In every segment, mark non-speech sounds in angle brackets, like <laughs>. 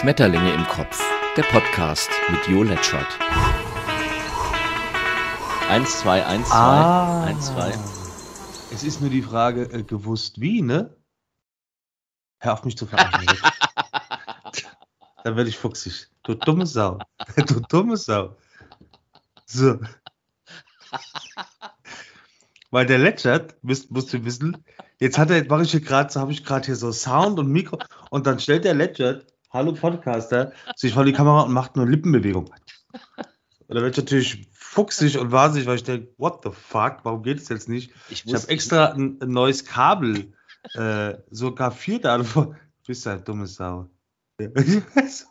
Schmetterlinge im Kopf, der Podcast mit Jo Letschert. 1, 2, 1, 2, ah. 1, 2. Es ist nur die Frage, äh, gewusst wie, ne? Hör auf mich zu verarschen. Ne? <laughs> Dann werde ich fuchsig. Du dumme Sau. <laughs> Du dumme Sau. So. Weil der Letschert, müsst, musst du wissen, jetzt hat er, mache ich hier gerade, so habe ich gerade hier so Sound und Mikro und dann stellt der Letschert Hallo Podcaster, sich vor die Kamera und macht nur Lippenbewegung. Und da wird natürlich fuchsig und wahnsinnig, weil ich denke, what the fuck, warum geht es jetzt nicht? Ich, ich habe extra ein, ein, neues Kabel, äh, sogar vier da. Du <laughs> bist halt dumme Sau. <laughs> das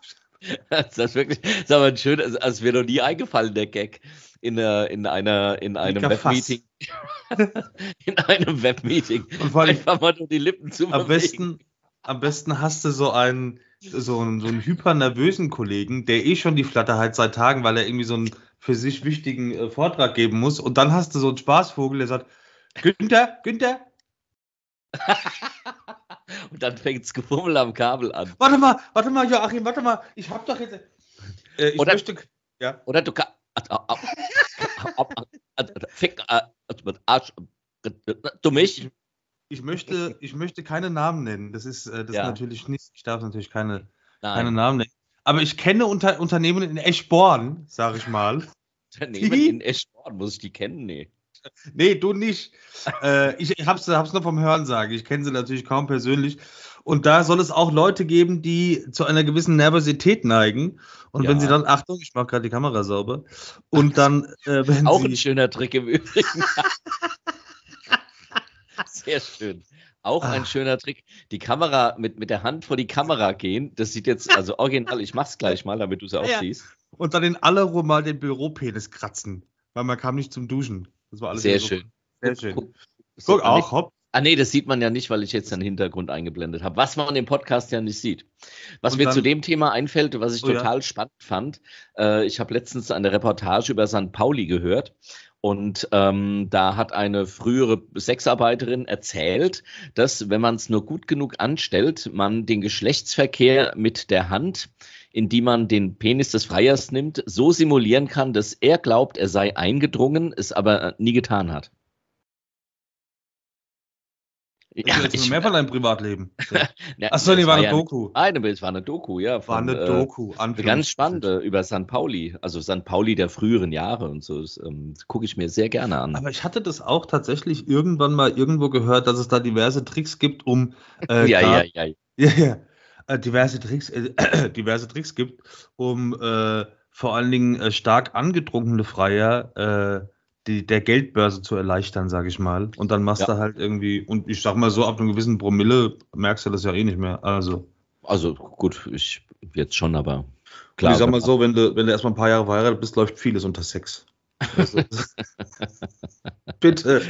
ist wirklich, das ist aber ein schön, also, als wäre noch nie eingefallen, der Gag. In, einer, in, einer, in einem Webmeeting. <laughs> in einem Webmeeting. Einfach mal nur die Lippen zu am besten, am besten hast du so einen, so einen, so einen hypernervösen Kollegen, der eh schon die Flatter hat seit Tagen, weil er irgendwie so einen für sich wichtigen äh, Vortrag geben muss. Und dann hast du so einen Spaßvogel, der sagt, Günther, Günther. Und dann fängt fängt's Gefummel am Kabel an. Warte mal, warte mal, Joachim, warte mal. Ich hab doch jetzt. Äh, ich oder, möchte. Ja. Oder du kannst. Fick. Arsch. Du mich ich möchte, ich möchte keine Namen nennen. Das ist, äh, das ja. ist natürlich nicht, ich darf natürlich keine, keine Namen nennen. Aber ich kenne Unter Unternehmen in Eschborn, sage ich mal. Unternehmen die? in Eschborn, muss ich die kennen? Nee. Nee, du nicht. äh, ich habe es nur vom Hören sagen. Ich kenne sie natürlich kaum persönlich. Und da soll es auch Leute geben, die zu einer gewissen Nervosität neigen. Und ja. wenn sie dann, Achtung, ich mache gerade die Kamera sauber. Und dann, äh, wenn auch sie, ein schöner Trick im Übrigen. <laughs> Sehr schön. Auch Ach. ein ah. schöner Trick. Die Kamera mit, mit der Hand vor die Kamera gehen. Das sieht jetzt, also original, ich mach's gleich mal, damit du es auch ja. siehst. Und dann in aller Ruhe mal den Büropenis kratzen. Weil man kam nicht zum Duschen. Das war alles sehr schön. sehr schön. Guck, Guck ah, auch, hopp. Ah nee, das sieht man ja nicht, weil ich jetzt den Hintergrund eingeblendet habe, was man im Podcast ja nicht sieht. Was und mir zu dem Thema einfällt, was ich oh, total ja. spannend fand, äh, ich habe letztens eine Reportage über St. Pauli gehört und ähm, da hat eine frühere Sexarbeiterin erzählt, dass wenn man es nur gut genug anstellt, man den Geschlechtsverkehr mit der Hand, in die man den Penis des Freiers nimmt, so simulieren kann, dass er glaubt, er sei eingedrungen, es aber äh, nie getan hat. Ja, also mehr von deinem Privatleben. <laughs> So. ja, Achso, nee, war, war eine Doku. Eine, nein, es war eine Doku, ja. Von, war eine äh, Doku. Äh, ganz spannend über St. Pauli, also St. Pauli der früheren Jahre und so. Das ähm, gucke ich mir sehr gerne an. Aber ich hatte das auch tatsächlich irgendwann mal irgendwo gehört, dass es da diverse Tricks gibt, um. <laughs> Äh, ja, ja, ja, ja, ja. Äh, diverse Tricks, äh, <clears throat> diverse Tricks gibt, um vor allen Dingen stark angetrunkene Freier Äh, die, der Geldbörse zu erleichtern, sage ich mal. Und dann machst ja. du halt irgendwie, und ich sag mal so, ab einem gewissen Promille merkst du das ja eh nicht mehr. Also. Also gut, ich jetzt schon, aber klar. ich sag mal so, wenn du, wenn du erstmal ein paar Jahre verheiratet bist, läuft vieles unter Sex. Also, <laughs> bitte.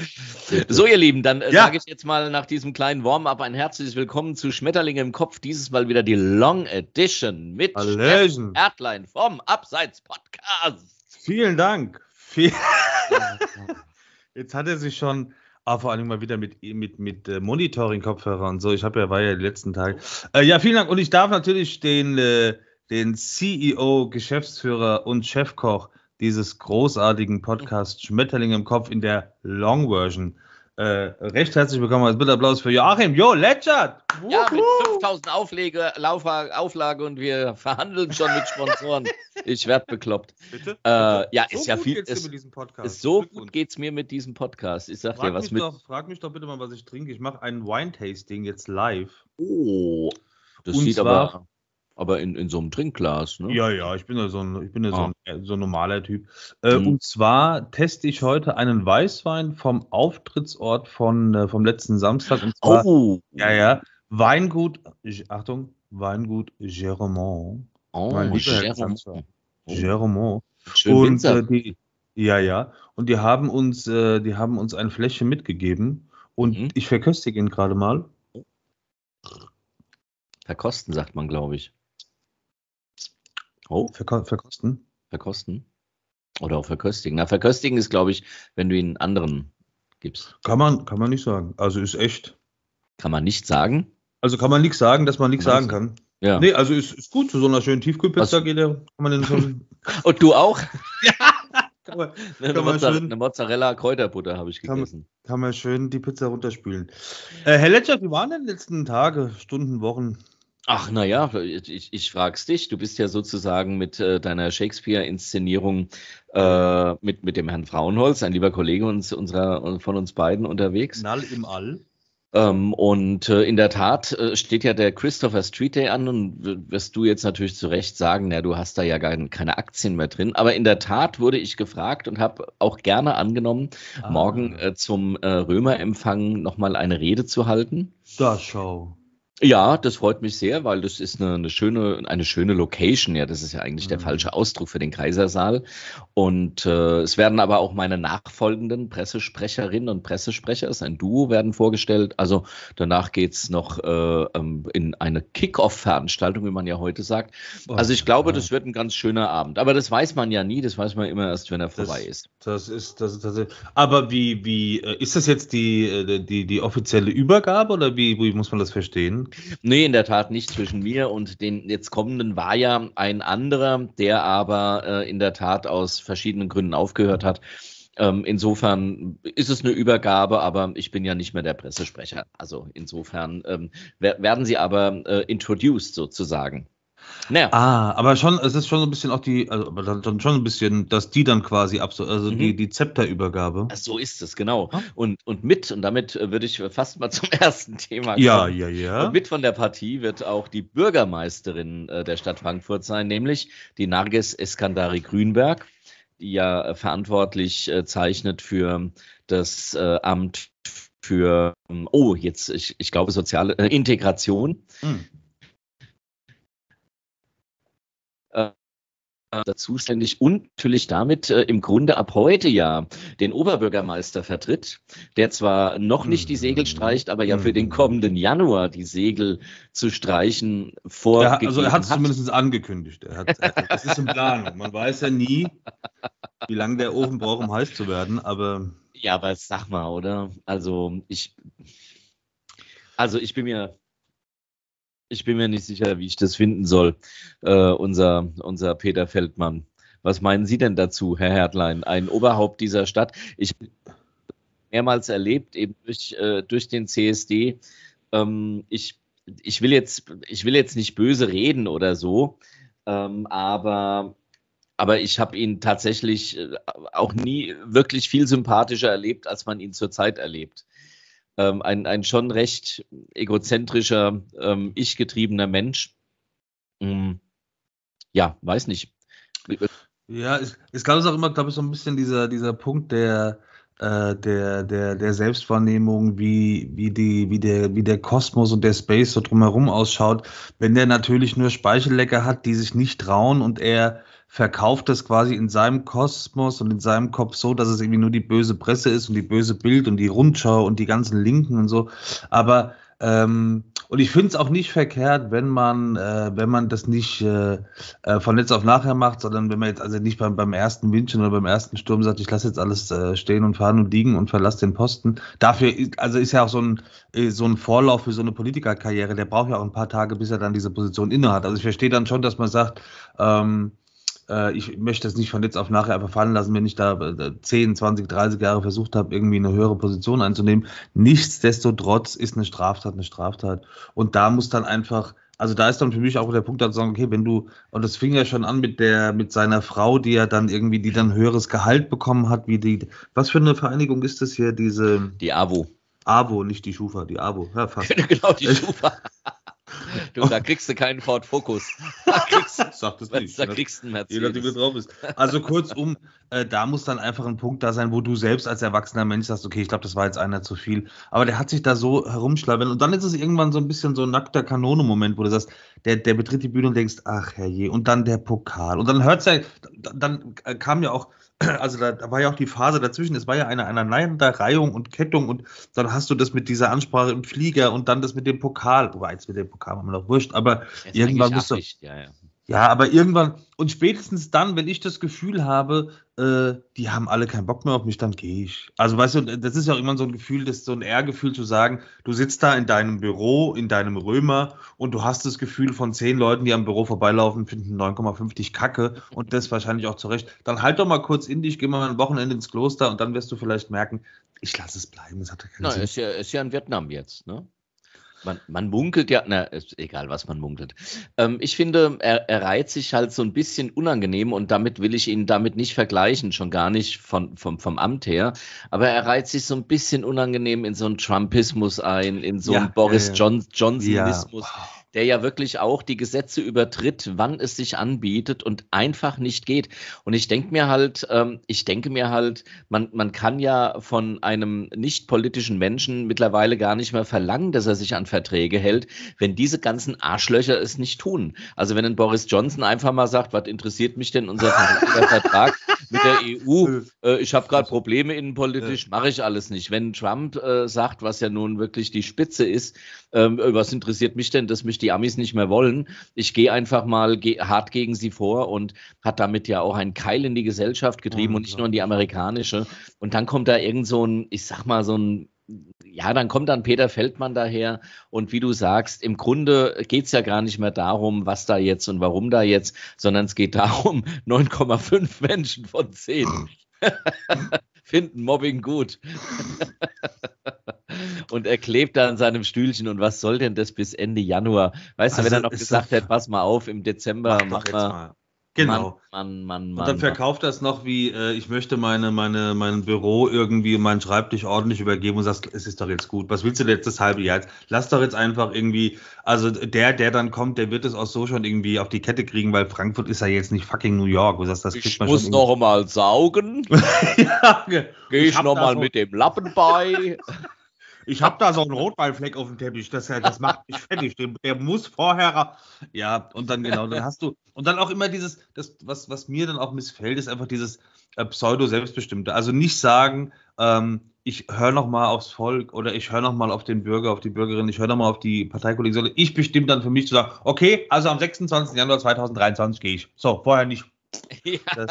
So, ihr Lieben, dann äh, ja. sage ich jetzt mal nach diesem kleinen Warm-up ein herzliches Willkommen zu Schmetterlinge im Kopf. Dieses Mal wieder die Long Edition mit Erdlein vom Abseits Podcast. Vielen Dank. <laughs> Jetzt hat er sich schon, ah, vor allem mal wieder mit, mit, mit äh, Monitoring-Kopfhörer und so. Ich habe ja, war ja die letzten Tage. Äh, ja, vielen Dank. Und ich darf natürlich den, äh, den CEO, Geschäftsführer und Chefkoch dieses großartigen Podcasts Schmetterling im Kopf in der Long Version äh, äh, recht herzlich willkommen Also bitte Applaus für Joachim. Jo, Letschert! Ja, mit 5000 Auflege, Lauf, Auflage und wir verhandeln schon mit Sponsoren. <laughs> ich werde bekloppt. Bitte? Äh, ja, so ist ja viel. Ist, Podcast. so gut geht es mir mit diesem Podcast. Ich sag frag dir was mit. Doch, frag mich doch bitte mal, was ich trinke. Ich mache ein Wine-Tasting jetzt live. Oh, das und sieht aber aber in, in so einem Trinkglas, ne? Ja, ja, ich bin ja so ein, ich bin ja ah. so, ein, so ein normaler Typ. Äh, mhm. Und zwar teste ich heute einen Weißwein vom Auftrittsort von, äh, vom letzten Samstag. Und zwar, oh. Ja, ja. Weingut, Achtung, Weingut Geremont. Oh, mein Geremont. Geremont. Oh. Schön und äh, die, ja, ja. Und die haben uns, äh, die haben uns eine Fläche mitgegeben. Und mhm. ich verköstige ihn gerade mal. Verkosten, sagt man, glaube ich. Oh. Verko verkosten? Verkosten. Oder auch verköstigen. Na, verköstigen ist, glaube ich, wenn du ihn anderen gibst. Kann man, kann man nicht sagen. Also ist echt. Kann man nicht sagen? Also kann man nichts sagen, dass man nichts sagen kann. Ja. Nee, also ist, ist gut, zu so einer schönen Tiefkühlpizza geht der, kann man den schon. <laughs> Und du auch? ja. <laughs> Kann man, eine, kann Mozzarella, schön, eine, Mozzarella Kräuterbutter habe ich gegessen. Kann, kann, man schön die Pizza runterspülen. Äh, Herr Letscher, wie waren denn die letzten Tage, Stunden, Wochen? Ach, naja, ich, ich es dich. Du bist ja sozusagen mit äh, deiner Shakespeare-Inszenierung äh, mit, mit dem Herrn Frauenholz, ein lieber Kollege uns, unserer, von uns beiden unterwegs. Nall im All. Ähm, und äh, in der Tat äh, steht ja der Christopher Street Day an und wirst du jetzt natürlich zu Recht sagen, na, du hast da ja gar keine Aktien mehr drin. Aber in der Tat wurde ich gefragt und habe auch gerne angenommen, ah. morgen äh, zum äh, Römerempfang nochmal eine Rede zu halten. Da schau. Ja, das freut mich sehr, weil das ist eine, eine, schöne, eine schöne Location. Ja, das ist ja eigentlich der falsche mhm. Ausdruck für den Kaisersaal. Und äh, es werden aber auch meine nachfolgenden Pressesprecherinnen und Pressesprecher, es ist ein Duo, werden vorgestellt. Also danach geht es noch äh, ähm, in eine Kick-Off-Veranstaltung, wie man ja heute sagt. Also ich glaube, das wird ein ganz schöner Abend. Aber das weiß man ja nie, das weiß man immer erst, wenn er vorbei das, ist. Das ist, das ist, das ist. Aber wie, wie, äh, ist das jetzt die, äh, die, die offizielle Übergabe oder wie, wie muss man das verstehen? Nee, in der Tat nicht zwischen mir und den jetzt kommenden war ja ein anderer, der aber äh, in der Tat aus verschiedenen Gründen aufgehört hat. Ähm, insofern ist es eine Übergabe, aber ich bin ja nicht mehr der Pressesprecher. Also insofern ähm, werden sie aber äh, introduced sozusagen. Naja. Ah, aber schon, es ist schon so ein bisschen auch die, also dann, schon ein bisschen, dass die dann quasi absolut, also mhm. die, die Zepterübergabe. so ist es, genau. Ah. Und, und mit, und damit äh, würde ich fast mal <laughs> zum ersten Thema kommen. Ja, ja, ja. Und mit von der Partie wird auch die Bürgermeisterin äh, der Stadt Frankfurt sein, nämlich die Narges Eskandari Grünberg, die ja äh, verantwortlich zeichnet für das Amt für, oh, jetzt, ich, ich glaube, soziale Integration. Mhm Äh, zuständig und natürlich damit äh, im Grunde ab heute ja den Oberbürgermeister vertritt, der zwar noch nicht die Segel mhm. streicht, aber ja für den mhm. kommenden Januar die Segel zu streichen vorgegeben Also er hat es zumindest angekündigt. Er hat, das ist im Plan. Man weiß ja nie, wie lange der Ofen braucht, um heiß zu werden, aber... Ja, aber sag mal, oder? Also ich... Also ich bin mir ich bin mir nicht sicher, wie ich das finden soll, äh, unser, unser Peter Feldmann. Was meinen Sie denn dazu, Herr Hertlein, ein Oberhaupt dieser Stadt? Ich habe mehrmals erlebt, eben durch, äh, durch den CSD. Ähm, ich, ich, will jetzt, ich will jetzt nicht böse reden oder so, ähm, aber, aber ich habe ihn tatsächlich äh, auch nie wirklich viel sympathischer erlebt, als man ihn zurzeit erlebt ähm, ein, ein schon recht egozentrischer, ähm, ich-getriebener Mensch. Mhm. Ja, weiß nicht. Ja, es, gab es auch immer, glaube ich, so ein bisschen dieser, dieser Punkt der, äh, der, der, der Selbstwahrnehmung, wie, wie, die, wie, der, wie der Kosmos und der Space so drumherum ausschaut. Wenn der natürlich nur Speichellecker hat, die sich nicht trauen und er verkauft das quasi in seinem Kosmos und in seinem Kopf so, dass es irgendwie nur die böse Presse ist und die böse Bild und die Rundschau und die ganzen Linken und so. Aber ähm, und ich finde es auch nicht verkehrt, wenn man, äh, wenn man das nicht äh, äh, von jetzt auf nachher macht, sondern wenn man jetzt also nicht beim, beim ersten Windchen oder beim ersten Sturm sagt, ich lasse jetzt alles äh, stehen und fahren und liegen und verlasse den Posten. Dafür also ist ja auch so ein, äh, so ein Vorlauf für so eine Politikerkarriere, der braucht ja auch ein paar Tage, bis er dann diese Position innehat. Also ich verstehe dann schon, dass man sagt, ähm, äh, ich möchte das nicht von jetzt auf nachher einfach fallen lassen, wenn ich da 10, 20, 30 Jahre versucht habe, irgendwie eine höhere Position einzunehmen. Nichtsdestotrotz ist eine Straftat eine Straftat. Und da muss dann einfach also da ist dann für mich auch der Punkt, da zu sagen, okay, wenn du, und das fing ja schon an mit der, mit seiner Frau, die ja dann irgendwie, die dann höheres Gehalt bekommen hat, wie die, was für eine Vereinigung ist das hier, diese? Die AWO. AWO, nicht die Schufa, die AWO, ja fast. <laughs> genau, die <laughs> Schufa. Du, da kriegst du keinen Ford Focus. <laughs> <laughs> Da kriegst, Sag das nicht. Da ne? kriegst du einen Mercedes. Jeder, drauf ist. Also kurzum, äh, da muss dann einfach ein Punkt da sein, wo du selbst als erwachsener Mensch sagst, okay, ich glaube, das war jetzt einer zu viel. Aber der hat sich da so herumschlabbern. Und dann ist es irgendwann so ein bisschen so ein nackter Kanone-Moment, wo du sagst, der, der betritt die Bühne und denkst, ach herrje, und dann der Pokal. Und dann hört es ja, dann äh, kam ja auch <clears throat> also da, da, war ja auch die Phase dazwischen, es war ja eine Reihung und Kettung und dann hast du das mit dieser Ansprache im Flieger und dann das mit dem Pokal, wobei jetzt mit dem Pokal haben wir noch doch wurscht, aber Jetzt irgendwann musst du. Ja, ja. ja, aber irgendwann, und spätestens dann, wenn ich das Gefühl habe, äh, die haben alle keinen Bock mehr auf mich, dann gehe ich. Also weißt du, das ist ja auch immer so ein Gefühl, das so ein Ehrgefühl zu sagen, du sitzt da in deinem Büro, in deinem Römer und du hast das Gefühl von zehn Leuten, die am Büro vorbeilaufen, finden 9,5 dich kacke und das wahrscheinlich auch zurecht. Dann halt doch mal kurz in dich, geh mal ein Wochenende ins Kloster und dann wirst du vielleicht merken, ich lasse es bleiben, es hat keinen Nein, Sinn. Ist ja, ist ja in Vietnam jetzt, ne? Man, man munkelt ja, na, egal was man munkelt. Ähm, ich finde, er, er reiht sich halt so ein bisschen unangenehm und damit will ich ihn damit nicht vergleichen, schon gar nicht von, vom, vom Amt her, aber er reiht sich so ein bisschen unangenehm in so einen Trumpismus ein, in so ja, einen Boris ja, ja. John Johnsonismus. Wow der ja wirklich auch die Gesetze übertritt, wann es sich anbietet und einfach nicht geht. Und ich denke mir halt, ähm, ich denke mir halt, man, man kann ja von einem nicht politischen Menschen mittlerweile gar nicht mehr verlangen, dass er sich an Verträge hält, wenn diese ganzen Arschlöcher es nicht tun. Also wenn ein Boris Johnson einfach mal sagt, was interessiert mich denn unser <laughs> Vertrag mit der EU? Äh, äh, ich habe gerade Probleme innenpolitisch, mache ich alles nicht. Wenn Trump äh, sagt, was ja nun wirklich die Spitze ist, ähm, was interessiert mich denn, dass mich die Amis nicht mehr wollen? Ich gehe einfach mal ge hart gegen sie vor und hat damit ja auch einen Keil in die Gesellschaft getrieben oh, und nicht nur in die amerikanische. Und dann kommt da irgend so ein, ich sag mal, so ein ja, dann kommt dann Peter Feldmann daher und wie du sagst, im Grunde geht es ja gar nicht mehr darum, was da jetzt und warum da jetzt, sondern es geht darum, 9,5 <laughs> Menschen von 10 <laughs> <laughs> finden Mobbing gut und er klebt da an seinem Stühlchen und was soll denn das bis Ende Januar? Weißt also du, wenn also er noch gesagt hätte, pass mal auf, im Dezember mach, mach mal. mal. Genau. Mann, Mann, Mann, Mann, und dann verkauft das noch wie, äh, ich möchte meine, meine, mein Büro irgendwie, meinen Schreibtisch ordentlich übergeben und sagst, es ist doch jetzt gut. Was willst du denn jetzt das halbe Jahr? Lass doch jetzt einfach irgendwie, also der, der dann kommt, der wird es auch so schon irgendwie auf die Kette kriegen, weil Frankfurt ist ja jetzt nicht fucking New York. sagst, das ich man muss noch mal saugen. <laughs> ja, Geh ich, ich nochmal mit dem Lappen bei. <laughs> Ich habe da so einen Rotballfleck auf dem Teppich, das, das macht mich fertig. Der, der, muss vorher. Ja, und dann genau, dann hast du. Und dann auch immer dieses, das, was, was mir dann auch missfällt, ist einfach dieses äh, Pseudo-Selbstbestimmte. Also nicht sagen, ähm, ich höre nochmal aufs Volk oder ich höre nochmal auf den Bürger, auf die Bürgerin, ich höre nochmal auf die Parteikollegen, sondern ich bestimme dann für mich zu sagen, okay, also am 26. Januar 2023 gehe ich. So, vorher nicht. <laughs> Ja.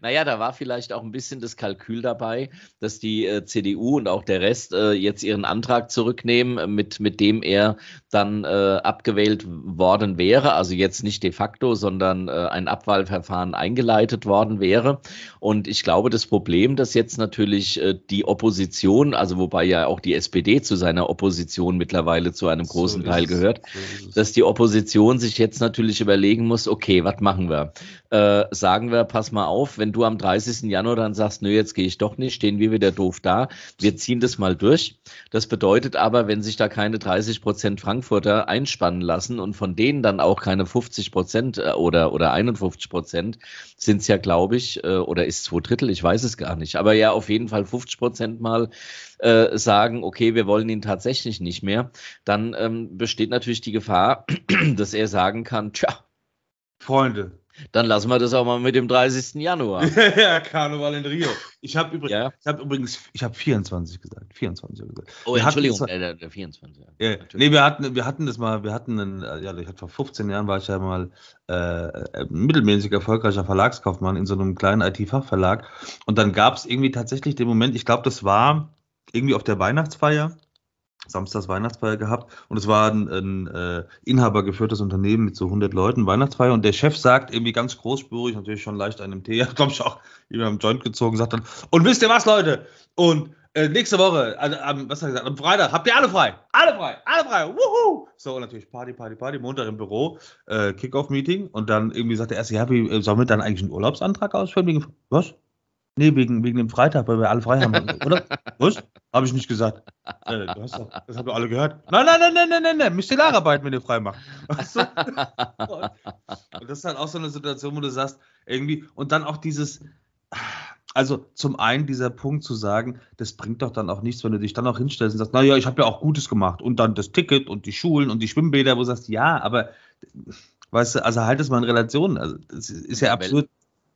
naja, da war vielleicht auch ein bisschen das Kalkül dabei, dass die äh, CDU und auch der Rest äh, jetzt ihren Antrag zurücknehmen, äh, mit, mit dem er dann äh, abgewählt worden wäre, also jetzt nicht de facto, sondern äh, ein Abwahlverfahren eingeleitet worden wäre. Und ich glaube, das Problem, dass jetzt natürlich äh, die Opposition, also wobei ja auch die SPD zu seiner Opposition mittlerweile zu einem großen so Teil gehört, so dass die Opposition sich jetzt natürlich überlegen muss, okay, was machen wir? äh, sagen wir, pass mal auf, wenn du am 30. Januar dann sagst, nö, jetzt gehe ich doch nicht, stehen wir wieder doof da. Wir ziehen das mal durch. Das bedeutet aber, wenn sich da keine 30 Prozent Frankfurter einspannen lassen und von denen dann auch keine 50 Prozent äh, oder, oder 51 Prozent, sind es ja, glaube ich, äh, oder ist zwei Drittel, ich weiß es gar nicht, aber ja, auf jeden Fall 50 Prozent mal äh, sagen, okay, wir wollen ihn tatsächlich nicht mehr, dann ähm, besteht natürlich die Gefahr, <clears throat> dass er sagen kann, tja, Freunde, dann lassen wir das auch mal mit dem 30. Januar. <laughs> ja, Karneval in Rio. Ich habe übrig, ja. hab übrigens, ich habe 24 gesagt. 24 gesagt. Oh, wir Entschuldigung, zwar, äh, der 24. Ja, yeah. nee, wir hatten, wir hatten das mal, wir hatten, einen, äh, ja, ich hatte vor 15 Jahren war ich ja mal äh, äh mittelmäßig erfolgreicher Verlagskaufmann in so einem kleinen IT-Fachverlag. Und dann gab es irgendwie tatsächlich den Moment, ich glaube, das war irgendwie auf der Weihnachtsfeier samstags Weihnachtsfeier gehabt und es war ein, ein äh, inhabergeführtes Unternehmen mit so 100 Leuten Weihnachtsfeier und der Chef sagt irgendwie ganz großspurig, natürlich schon leicht einem Tee, ich <laughs> glaube ich auch, jemand am Joint gezogen, sagt dann, und wisst ihr was, Leute? Und äh, nächste Woche, also, am, was hat er gesagt, am Freitag, habt ihr alle frei, alle frei, alle frei, wuhu! So, und natürlich Party, Party, Party, Montag im Büro, äh, Kickoff-Meeting und dann irgendwie sagt der erste, ja, wie, äh, sollen wir dann eigentlich einen Urlaubsantrag ausführen? Was? Nee, wegen, wegen dem Freitag, weil wir alle frei haben. Oder? <laughs> Was? Habe ich nicht gesagt. Äh, das haben ihr alle gehört. Nein, nein, nein, nein, nein, nein, nein. Mistellararbeit, wenn ihr frei macht. Weißt du? Und das ist halt auch so eine Situation, wo du sagst, irgendwie, und dann auch dieses, also zum einen dieser Punkt zu sagen, das bringt doch dann auch nichts, wenn du dich dann auch hinstellst und sagst, naja, ich habe ja auch Gutes gemacht. Und dann das Ticket und die Schulen und die Schwimmbäder, wo du sagst, ja, aber weißt du, also halt es mal in Relation. Also es ist ja absurd.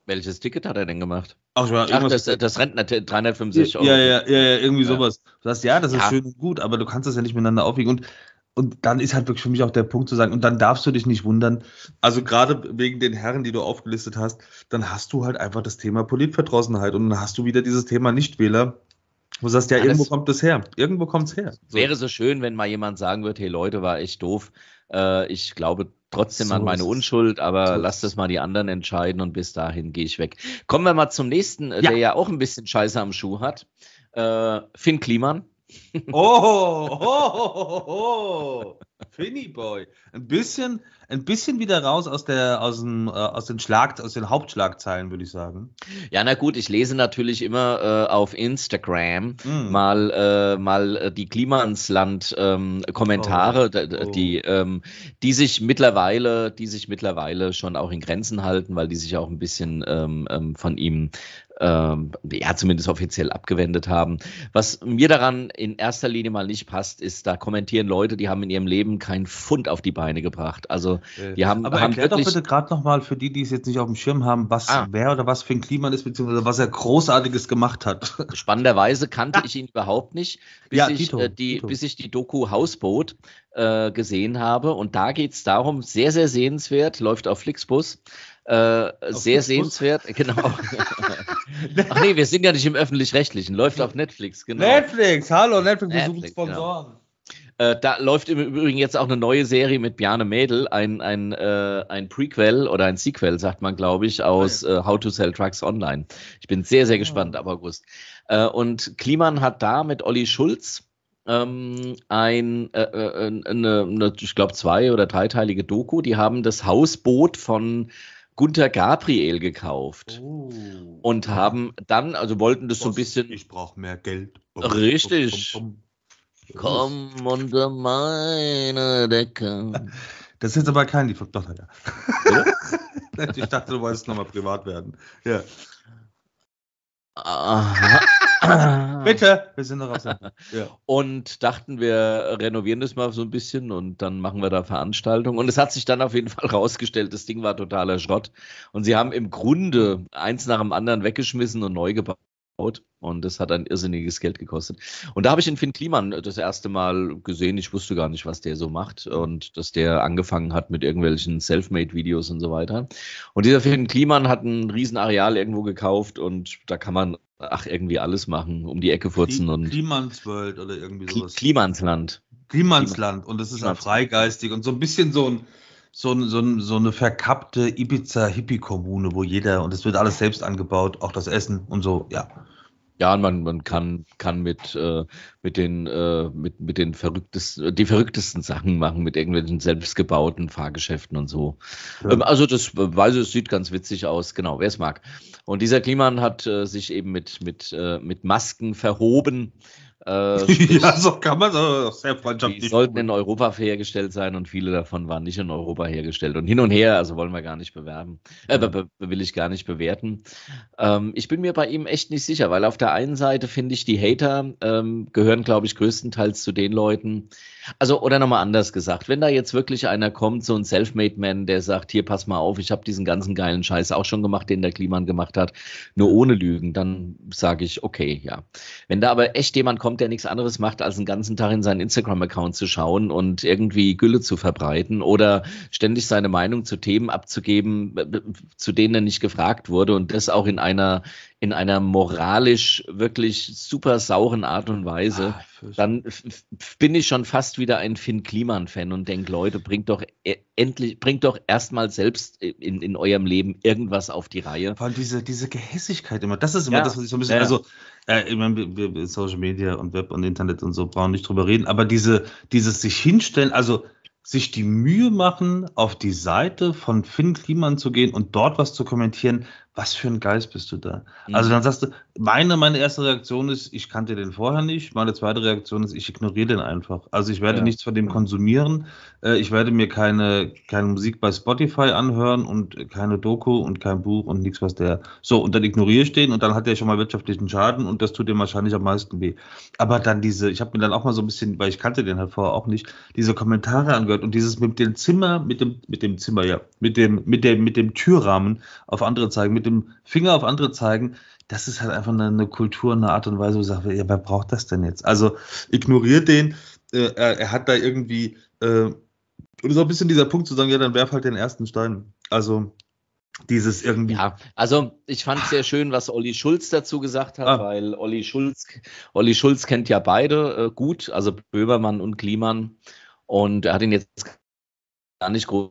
Welches Ticket hat er denn gemacht? Ach, Ach das, das Rentner 350 Euro. Ja, ja, ja, irgendwie ja. sowas. Du sagst, ja, das ist ja. schön und gut, aber du kannst das ja nicht miteinander aufwiegen. Und, und dann ist halt wirklich für mich auch der Punkt zu sagen, und dann darfst du dich nicht wundern. Also gerade wegen den Herren, die du aufgelistet hast, dann hast du halt einfach das Thema Politverdrossenheit und dann hast du wieder dieses Thema Nichtwähler. Du sagst, ja, Alles irgendwo kommt es her. Irgendwo kommt es her. So. Wäre so schön, wenn mal jemand sagen würde, hey Leute, war echt doof. Äh, ich glaube, trotzdem so an meine Unschuld, aber so lass das mal die anderen entscheiden und bis dahin gehe ich weg. Kommen wir mal zum nächsten, äh, ja. der ja auch ein bisschen Scheiße am Schuh hat. Äh, Finn Kliman. Oh, oh, oh, oh, oh. Finny Boy. Ein bisschen, ein bisschen wieder raus aus, der, aus, dem, äh, aus, den Schlag, aus den Hauptschlagzeilen, würde ich sagen. Ja, na gut, ich lese natürlich immer äh, auf Instagram mm. mal, äh, mal äh, die Klimansland-Kommentare, ähm, oh. oh. die, ähm, die sich mittlerweile, die sich mittlerweile schon auch in Grenzen halten, weil die sich auch ein bisschen ähm, ähm von ihm ähm, ja, zumindest offiziell abgewendet haben. Was mir daran in erster Linie mal nicht passt, ist, da kommentieren Leute, die haben in ihrem Leben keinen Pfund auf die Beine gebracht. Also, äh, die haben. Aber haben erklär wirklich, doch bitte gerade nochmal für die, die es jetzt nicht auf dem Schirm haben, was ah, wer oder was für ein Klima ist, beziehungsweise was er Großartiges gemacht hat. <laughs> Spannenderweise kannte ich ihn überhaupt nicht, bis, ja, ich, äh, die, bis ich die Doku Hausboot äh, gesehen habe. Und da geht es darum, sehr, sehr sehenswert, läuft auf Flixbus. Äh, sehr Fußbus? sehenswert, <laughs> genau. Ach nee, wir sind ja nicht im Öffentlich-Rechtlichen, läuft auf Netflix, genau. Netflix, hallo Netflix, wir suchen genau. Sponsoren. Genau. Äh, da läuft im Übrigen jetzt auch eine neue Serie mit Bjarne Mädel, ein, ein, äh, ein Prequel oder ein Sequel, sagt man, glaube ich, aus ah, äh, How to Sell Trucks Online. Ich bin sehr, sehr ah. gespannt ab August. Äh, und Kliman hat da mit Olli Schulz ähm, ein, äh, eine, eine, ich glaube, zwei- oder dreiteilige Doku. Die haben das Hausboot von Gunter Gabriel gekauft oh. und haben dann, also wollten das so ein bisschen. Ich brauche mehr Geld. Bum, richtig. Bum, bum, Komm unter meine Decke. <laughs> Das ist jetzt aber kein Lied Doch, ja. <laughs> ich dachte, du wolltest nochmal privat werden. Ja. Aha. Bitte, <laughs> wir sind noch raus. ja. Und dachten, wir renovieren das mal so ein bisschen und dann machen wir da Veranstaltungen. Und es hat sich dann auf jeden Fall rausgestellt, das Ding war totaler Schrott. Und sie haben im Grunde eins nach dem anderen weggeschmissen und neu gebaut. Und das hat ein irrsinniges Geld gekostet. Und da habe ich den Finn Kliman das erste Mal gesehen. Ich wusste gar nicht, was der so macht und dass der angefangen hat mit irgendwelchen Selfmade-Videos und so weiter. Und dieser Finn Kliman hat ein Riesenareal irgendwo gekauft und da kann man ach, irgendwie alles machen, um die Ecke furzen Kli und. Klimanswelt oder irgendwie sowas. Klimansland. Klimansland. Und das ist ja freigeistig und so ein bisschen so ein. So, so, so eine verkappte Ibiza-Hippie-Kommune, wo jeder, und es wird alles selbst angebaut, auch das Essen und so, ja. Ja, man, man kann, kann mit, äh, mit den, äh, mit, mit den verrücktesten, die verrücktesten Sachen machen, mit irgendwelchen selbstgebauten Fahrgeschäften und so. Ja. Ähm, also das weiß es sieht ganz witzig aus, genau, wer es mag. Und dieser Kliman hat äh, sich eben mit, mit, äh, mit Masken verhoben äh, <laughs> sprich, ja, so kann man so sehr freundschaftlich. Die sollten in Europa hergestellt sein und viele davon waren nicht in Europa hergestellt. Und hin und her, also wollen wir gar nicht bewerben, äh, be will ich gar nicht bewerten. Ähm, ich bin mir bei ihm echt nicht sicher, weil auf der einen Seite finde ich, die Hater ähm, gehören, glaube ich, größtenteils zu den Leuten, also, oder nochmal anders gesagt, wenn da jetzt wirklich einer kommt, so ein Selfmade-Man, der sagt, hier, pass mal auf, ich habe diesen ganzen geilen Scheiß auch schon gemacht, den der Kliman gemacht hat, nur ohne Lügen, dann sage ich, okay, ja. Wenn da aber echt jemand kommt, der nichts anderes macht, als einen ganzen Tag in seinen Instagram-Account zu schauen und irgendwie Gülle zu verbreiten oder ständig seine Meinung zu Themen abzugeben, äh, äh, zu denen er nicht gefragt wurde und das auch in einer, in einer moralisch wirklich super sauren Art und Weise, ah, dann bin ich schon fast wieder ein Finn Kliman-Fan und denke, Leute, bringt doch e endlich, bringt doch erstmal selbst in, in eurem Leben irgendwas auf die Reihe. Vor allem diese, diese Gehässigkeit immer, das ist immer ja, das, was ich so ein bisschen, ja. also äh, ich meine, wir, Social Media und Web und Internet und so brauchen nicht drüber reden, aber diese, dieses sich hinstellen, also sich die Mühe machen, auf die Seite von Finn Kliman zu gehen und dort was zu kommentieren, was für ein Geist bist du da? Mhm. Also dann sagst du, meine, meine erste Reaktion ist, ich kannte den vorher nicht. Meine zweite Reaktion ist, ich ignoriere den einfach. Also ich werde ja. nichts von dem mhm. konsumieren. Äh, ich werde mir keine, keine Musik bei Spotify anhören und keine Doku und kein Buch und nichts, was der. So, und dann ignoriere ich den und dann hat der schon mal wirtschaftlichen Schaden und das tut dem wahrscheinlich am meisten weh. Aber dann diese, ich habe mir dann auch mal so ein bisschen, weil ich kannte den halt vorher auch nicht, diese Kommentare angehört und dieses mit dem Zimmer, mit dem, mit dem Zimmer, ja, mit dem, mit dem, mit dem Türrahmen auf andere zeigen, mit dem Finger auf andere zeigen, das ist halt einfach eine, eine Kultur, eine Art und Weise, wo ich sage, ja, wer braucht das denn jetzt? Also ignoriert den, äh, er, er, hat da irgendwie, äh, und so ein bisschen dieser Punkt zu sagen, ja, dann werf halt den ersten Stein. Also dieses irgendwie. Ja, also ich fand sehr ah. schön, was Olli Schulz dazu gesagt hat, ah. weil Olli Schulz, Olli Schulz kennt ja beide äh, gut, also Böbermann und Kliman. Und er hat ihn jetzt gar nicht groß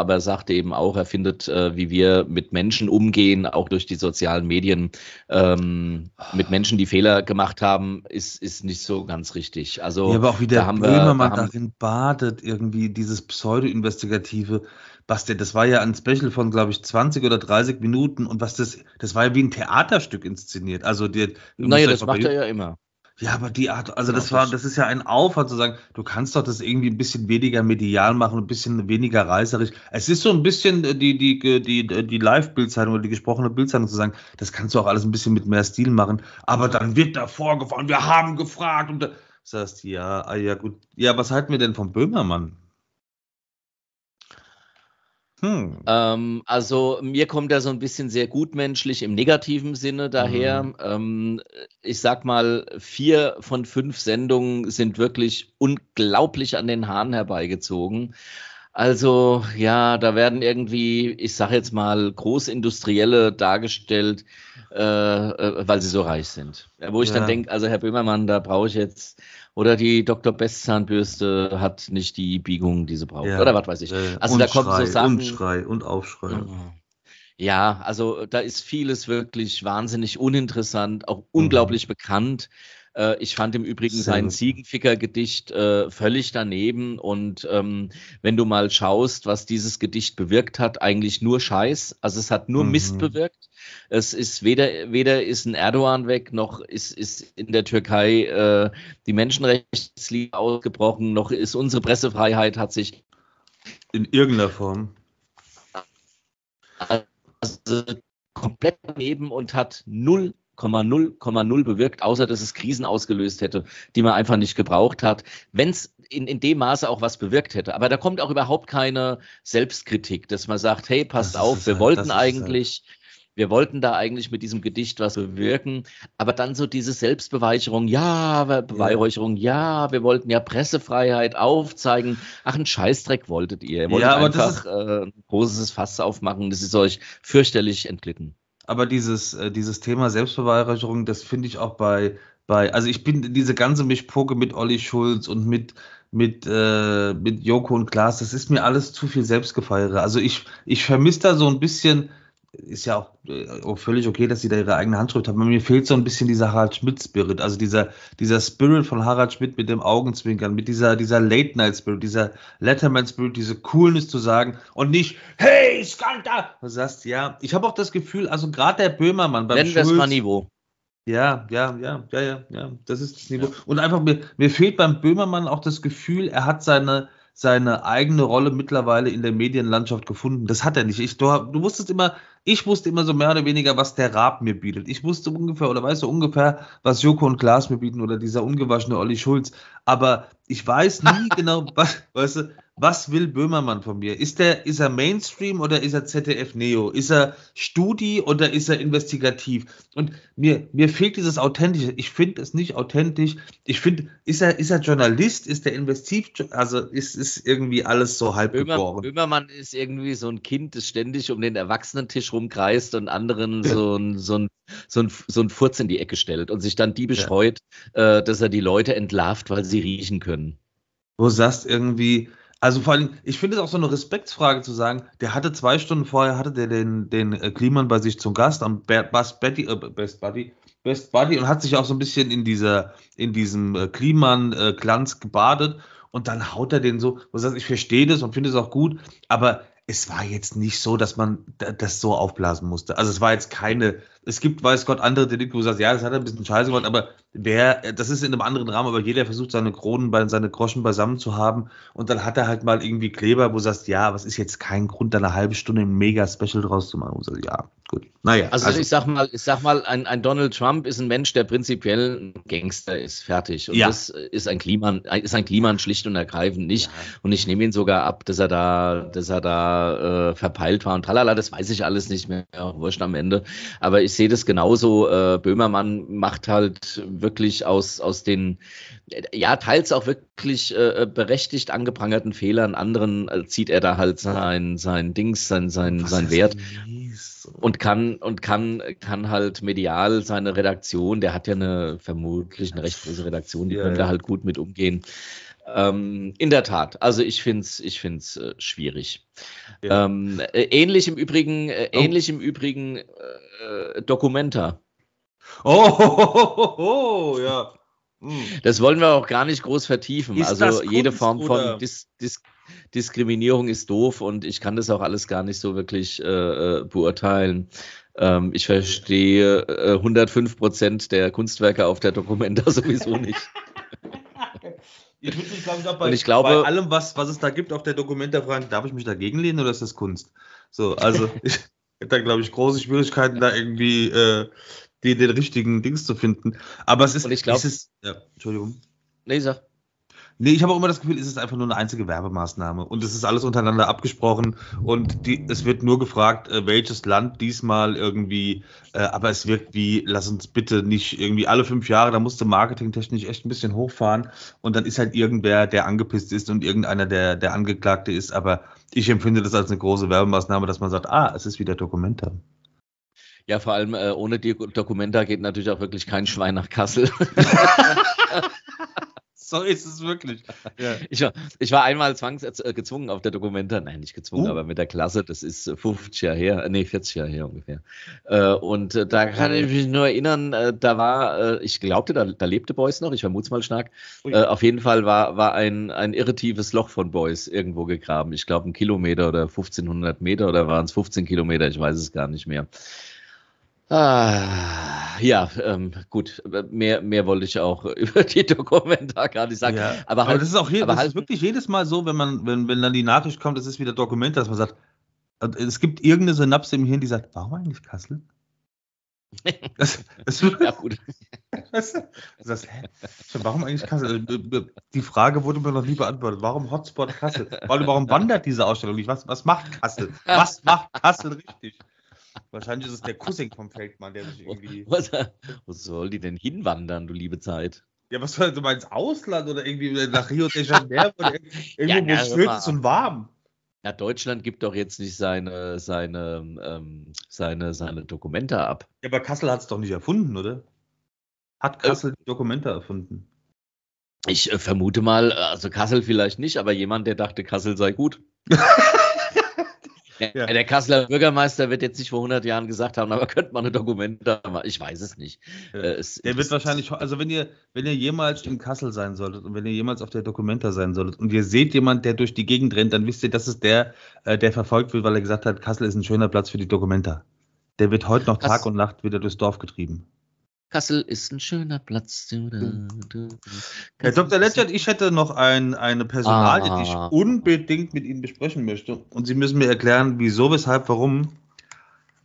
aber er sagte eben auch, er findet, äh, wie wir mit Menschen umgehen, auch durch die sozialen Medien, ähm, mit Menschen, die Fehler gemacht haben, ist, ist nicht so ganz richtig. Also, ja, aber auch wie der da haben Böhmermann da haben, darin badet, irgendwie dieses pseudo-investigative, was das war ja ein Special von, glaube ich, 20 oder 30 Minuten und was das, das war ja wie ein Theaterstück inszeniert. Also, der, naja, das macht er ja immer. Ja, aber die Art, also das genau, war, das ist ja ein Aufwand zu sagen, du kannst doch das irgendwie ein bisschen weniger medial machen, ein bisschen weniger reißerisch. Es ist so ein bisschen äh, die, die, äh, die, äh, die Live-Bildzeitung oder die gesprochene Bildzeitung zu sagen, das kannst du auch alles ein bisschen mit mehr Stil machen, aber dann wird da vorgefahren, wir haben gefragt und da sagst, ja, ah, ja, gut, ja, was halten wir denn vom Böhmermann? Hm. Ähm, also mir kommt er so ein bisschen sehr gutmenschlich im negativen Sinne daher. Mhm. Ähm, ich sag mal, vier von fünf Sendungen sind wirklich unglaublich an den Haaren herbeigezogen. Also ja, da werden irgendwie, ich sage jetzt mal, Großindustrielle dargestellt, äh, äh, weil sie so reich sind. Wo ich ja. dann denke, also Herr Böhmermann, da brauche ich jetzt oder die Dr. Best Zahnbürste hat nicht die Biegung, die sie braucht ja. oder was weiß ich. Äh, also und da kommt Schrei, so Sachen. Und Schrei und Aufschrei. Mhm. Ja, also da ist vieles wirklich wahnsinnig uninteressant, auch mhm. unglaublich mhm. bekannt. Äh, ich fand im Übrigen Sehr sein Ziegenficker-Gedicht äh, völlig daneben. Und ähm, wenn du mal schaust, was dieses Gedicht bewirkt hat, eigentlich nur Scheiß. Also es hat nur mhm. Mist bewirkt. Es ist weder, weder ist ein Erdogan weg, noch ist, ist in der Türkei äh, die Menschenrechtsliga ausgebrochen, noch ist unsere Pressefreiheit hat sich. In irgendeiner Form. Also komplett daneben und hat null 0,0,0 bewirkt, außer dass es Krisen ausgelöst hätte, die man einfach nicht gebraucht hat, wenn es in, in dem Maße auch was bewirkt hätte. Aber da kommt auch überhaupt keine Selbstkritik, dass man sagt, hey, passt auf, wir halt, wollten halt eigentlich. Halt wir wollten da eigentlich mit diesem Gedicht was bewirken, aber dann so diese Selbstbeweicherung, ja, Beweihräucherung, ja, wir wollten ja Pressefreiheit aufzeigen. Ach, einen Scheißdreck wolltet ihr. Ihr wolltet ja, aber einfach ist, äh, ein großes Fass aufmachen, das ist euch fürchterlich entglitten. Aber dieses, äh, dieses Thema Selbstbeweihräucherung, das finde ich auch bei, bei, also ich bin diese ganze Mischpoke mit Olli Schulz und mit mit, äh, mit Joko und Klaas, das ist mir alles zu viel Selbstgefeiere. Also ich, ich vermisse da so ein bisschen ist ja auch, äh, auch völlig okay, dass sie da ihre eigene Handschrift haben. Aber mir fehlt so ein bisschen dieser Harald Schmidt-Spirit, also dieser, dieser Spirit von Harald Schmidt mit dem Augenzwinkern, mit dieser, dieser Late-Night-Spirit, dieser Letterman-Spirit, diese Coolness zu sagen und nicht, hey, Skanta! Du sagst, ja, ich habe auch das Gefühl, also gerade der Böhmermann beim Nennen Schulz, das mal Niveau. Ja, ja, ja, ja, ja, ja, das ist das Niveau. Ja. Und einfach, mir, mir fehlt beim Böhmermann auch das Gefühl, er hat seine, seine eigene Rolle mittlerweile in der Medienlandschaft gefunden. Das hat er nicht. Ich, du, du wusstest immer, ich wusste immer so mehr oder weniger, was der Raab mir bietet. Ich wusste ungefähr oder weißt du ungefähr, was Joko und Klaas mir bieten oder dieser ungewaschene Olli Schulz. Aber ich weiß nie <laughs> genau, was, weißt du, was will Böhmermann von mir? Ist, der, ist er Mainstream oder ist er ZDF Neo? Ist er Studi oder ist er investigativ? Und mir, mir fehlt dieses Authentische. Ich finde es nicht authentisch. Ich finde, ist er, ist er Journalist? Ist er investiv? Also ist, ist irgendwie alles so halb Böhmer, geboren. Böhmermann ist irgendwie so ein Kind, das ständig um den Erwachsenentisch rumkreist und anderen <laughs> so ein, so ein, so ein, so ein Furz in die Ecke stellt und sich dann die beschreut, ja. Äh, dass er die Leute entlarvt, weil sie riechen können. Wo sagst irgendwie, also vor allem, ich finde es auch so eine Respektsfrage zu sagen, der hatte zwei Stunden vorher, hatte der den, den äh, Kliman bei sich zum Gast am Best Buddy, äh, Best Buddy, Best Buddy und hat sich auch so ein bisschen in dieser, in diesem äh, Kliman-Glanz gebadet und dann haut er den so, wo sagt, ich verstehe das und finde es auch gut, aber es war jetzt nicht so, dass man das so aufblasen musste. Also es war jetzt keine es gibt, weiß Gott, andere Delikte, wo du sagst, ja, das hat er ein bisschen scheiße gemacht, aber wer, das ist in einem anderen Rahmen, aber jeder versucht, seine Kronen, seine Groschen beisammen zu haben und dann hat er halt mal irgendwie Kleber, wo du sagst, ja, was ist jetzt kein Grund, da eine halbe Stunde ein Mega-Special draus zu machen? Sagst, ja, gut. Naja. Also, also, ich sag mal, ich sag mal, ein, ein, Donald Trump ist ein Mensch, der prinzipiell ein Gangster ist, fertig. Und ja. das ist ein Klima, ist ein Kliman schlicht und ergreifend nicht. Ja. Und ich nehme ihn sogar ab, dass er da, dass er da äh, verpeilt war und tralala, das weiß ich alles nicht mehr, wurscht am Ende. Aber ich ich sehe das genauso. Äh, Böhmermann macht halt wirklich aus, aus den, ja, teils auch wirklich äh, äh berechtigt angeprangerten Fehlern anderen äh, zieht er da halt sein, sein Dings, sein, sein, sein Wert. Und kann, und kann, kann halt medial seine Redaktion, der hat ja eine vermutlich eine recht große Redaktion, die ja, könnte ja. halt gut mit umgehen. Ähm, in der Tat. Also ich finde es ich find's, äh, schwierig. Ja. Ähm, äh, ähnlich im Übrigen, äh, oh. ähnlich im Übrigen äh, Dokumenta. Oh, oh, oh, oh ja. Hm. Das wollen wir auch gar nicht groß vertiefen. Ist also Kunst, jede Form von Dis Dis Diskriminierung ist doof und ich kann das auch alles gar nicht so wirklich äh, äh, beurteilen. Ähm, ich verstehe 105 Prozent der Kunstwerke auf der Dokumenta <laughs> sowieso nicht. <laughs> Ich würde mich, glaube ich, auch bei, ich glaube, bei allem, was, was es da gibt auf der Dokumenta fragen, darf ich mich dagegen lehnen oder ist das Kunst? So, also <laughs> ich hätte da, glaube ich, große Schwierigkeiten, da irgendwie äh, die, den richtigen Dings zu finden. Aber es ist. Und ich glaube. Ja, Entschuldigung. Nee, sag. Nee, ich habe auch immer das Gefühl, es ist einfach nur eine einzige Werbemaßnahme und es ist alles untereinander abgesprochen und die, es wird nur gefragt, äh, welches Land diesmal irgendwie, äh, aber es wirkt wie, lass uns bitte nicht irgendwie alle fünf Jahre, da musste marketingtechnisch echt ein bisschen hochfahren und dann ist halt irgendwer, der angepisst ist und irgendeiner, der, der Angeklagte ist, aber ich empfinde das als eine große Werbemaßnahme, dass man sagt, ah, es ist wieder Dokumenta. Ja, vor allem äh, ohne die Dokumenta geht natürlich auch wirklich kein Schwein nach Kassel. <laughs> <laughs> so ist es wirklich. <laughs> Ja. Ich, ich, war einmal zwangsgezwungen äh, auf der Dokumenta, nein, nicht gezwungen, uh. aber mit der Klasse, das ist 50 Jahre her, äh, nee, 40 Jahre her ungefähr. Äh, und da kann ich mich nur erinnern, da war, ich glaubte, da, da, lebte Beuys noch, ich vermute es mal stark. auf jeden Fall war, war ein, ein irretiefes Loch von Beuys irgendwo gegraben. Ich glaube, ein Kilometer oder 1500 Meter oder waren es 15 Kilometer, ich weiß es gar nicht mehr. Ah, ja, ähm, gut, mehr, mehr wollte ich auch <laughs> über die Dokumentar gar nicht sagen. Ja. Aber, halt, aber, das ist auch hier, das halt, ist wirklich jedes Mal so, wenn man, wenn, wenn dann die Nachricht kommt, es ist wieder Dokument, dass man sagt, es gibt irgendeine Synapse im Hirn, die sagt, warum eigentlich Kassel? <laughs> Das, das, ja, gut. Das, <laughs> das, warum eigentlich Kassel? Also, äh, äh, die Frage wurde mir noch nie beantwortet. Warum Hotspot Kassel? Warum, warum wandert diese Ausstellung nicht? Was, was macht Kassel? Was macht Kassel richtig? Wahrscheinlich ist es der Cousin vom Feldmann, der sich irgendwie. <laughs> Was, wo soll die denn hinwandern, du liebe Zeit? Ja, was soll du meinst, Ausland oder irgendwie nach Rio de Janeiro oder <laughs> irgendwo, ja, schön ist und warm? Ja, Deutschland gibt doch jetzt nicht seine, seine, ähm, seine, seine Dokumente ab. Ja, aber Kassel hat es doch nicht erfunden, oder? Hat äh, Kassel äh, die Dokumente erfunden? Ich äh, vermute mal, äh, also Kassel vielleicht nicht, aber jemand, der dachte, Kassel sei gut. <laughs> Ja. Der Kasseler Bürgermeister wird jetzt nicht vor 100 Jahren gesagt haben, aber <laughs> könnte man eine Dokumente machen? Ich weiß es nicht. Ja. Äh, es, der wird wahrscheinlich, also wenn ihr, wenn ihr jemals in Kassel sein solltet und wenn ihr jemals auf der Dokumenta sein solltet und ihr seht jemanden, der durch die Gegend rennt, dann wisst ihr, das ist der, äh, der verfolgt wird, weil er gesagt hat, Kassel ist ein schöner Platz für die Dokumenta. Der wird heute noch Tag und Nacht wieder durchs Dorf getrieben. Kassel ist ein schöner Platz. Du, du, du. Herr Dr. Letschert, ich hätte noch ein, eine Personal, ah. die ich ah. unbedingt mit Ihnen besprechen möchte. Und Sie müssen mir erklären, wieso, weshalb, warum.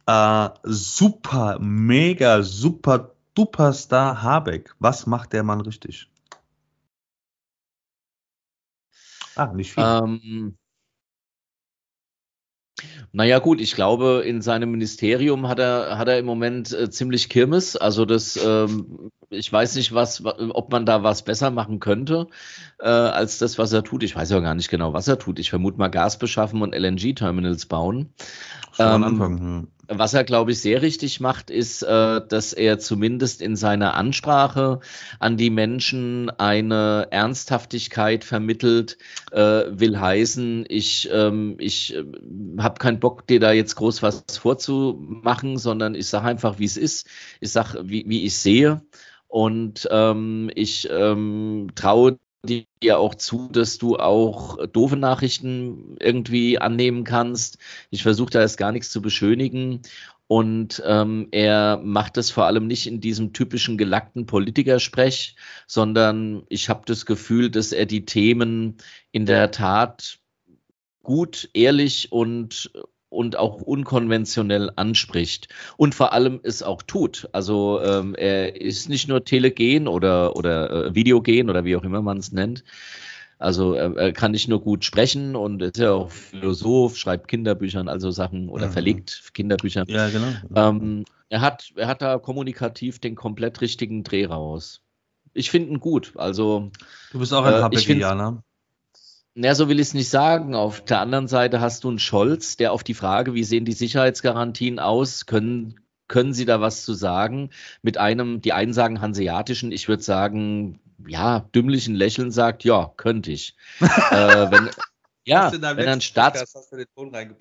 Äh, super, mega, super, duper Star Habeck. Was macht der Mann richtig? Ah, nicht viel. Ähm, naja gut, ich glaube, in seinem Ministerium hat er, hat er im Moment äh, ziemlich Kirmes. Also das, ähm, ich weiß nicht, was, ob man da was besser machen könnte äh, als das, was er tut. Ich weiß ja gar nicht genau, was er tut. Ich vermute mal Gas beschaffen und LNG-Terminals bauen. Schon ähm, Anfang, hm was er, glaube ich, sehr richtig macht, ist, äh, dass er zumindest in seiner Ansprache an die Menschen eine Ernsthaftigkeit vermittelt, äh, will heißen, ich, ähm, ich äh, habe keinen Bock, dir da jetzt groß was vorzumachen, sondern ich sage einfach, wie es ist. Ich sage, wie, wie ich sehe. Und ähm, ich ähm, traue dir ja auch zu, dass du auch äh, doofe Nachrichten irgendwie annehmen kannst. Ich versuche da jetzt gar nichts zu beschönigen. Und ähm, er macht das vor allem nicht in diesem typischen gelackten Politikersprech, sondern ich habe das Gefühl, dass er die Themen in der Tat gut, ehrlich und äh, und auch unkonventionell anspricht und vor allem es auch tut. Also ähm, er ist nicht nur telegen oder, oder äh, videogen oder wie auch immer man es nennt. Also er, äh, er, kann nicht nur gut sprechen und ist ja auch Philosoph, schreibt Kinderbücher und also Sachen oder mhm. verlegt Kinderbücher. Ja, genau. Ähm, er, hat, er hat da kommunikativ den komplett richtigen Dreh raus. Ich finde ihn gut. Also, du bist auch ein äh, Habekianer. Naja, so will ich es nicht sagen. Auf der anderen Seite hast du einen Scholz, der auf die Frage, wie sehen die Sicherheitsgarantien aus, können, können Sie da was zu sagen? Mit einem, die einen sagen hanseatischen, ich würde sagen, ja, dümmlichen Lächeln sagt, ja, könnte ich. <laughs> äh, wenn, ja, wenn ein Staats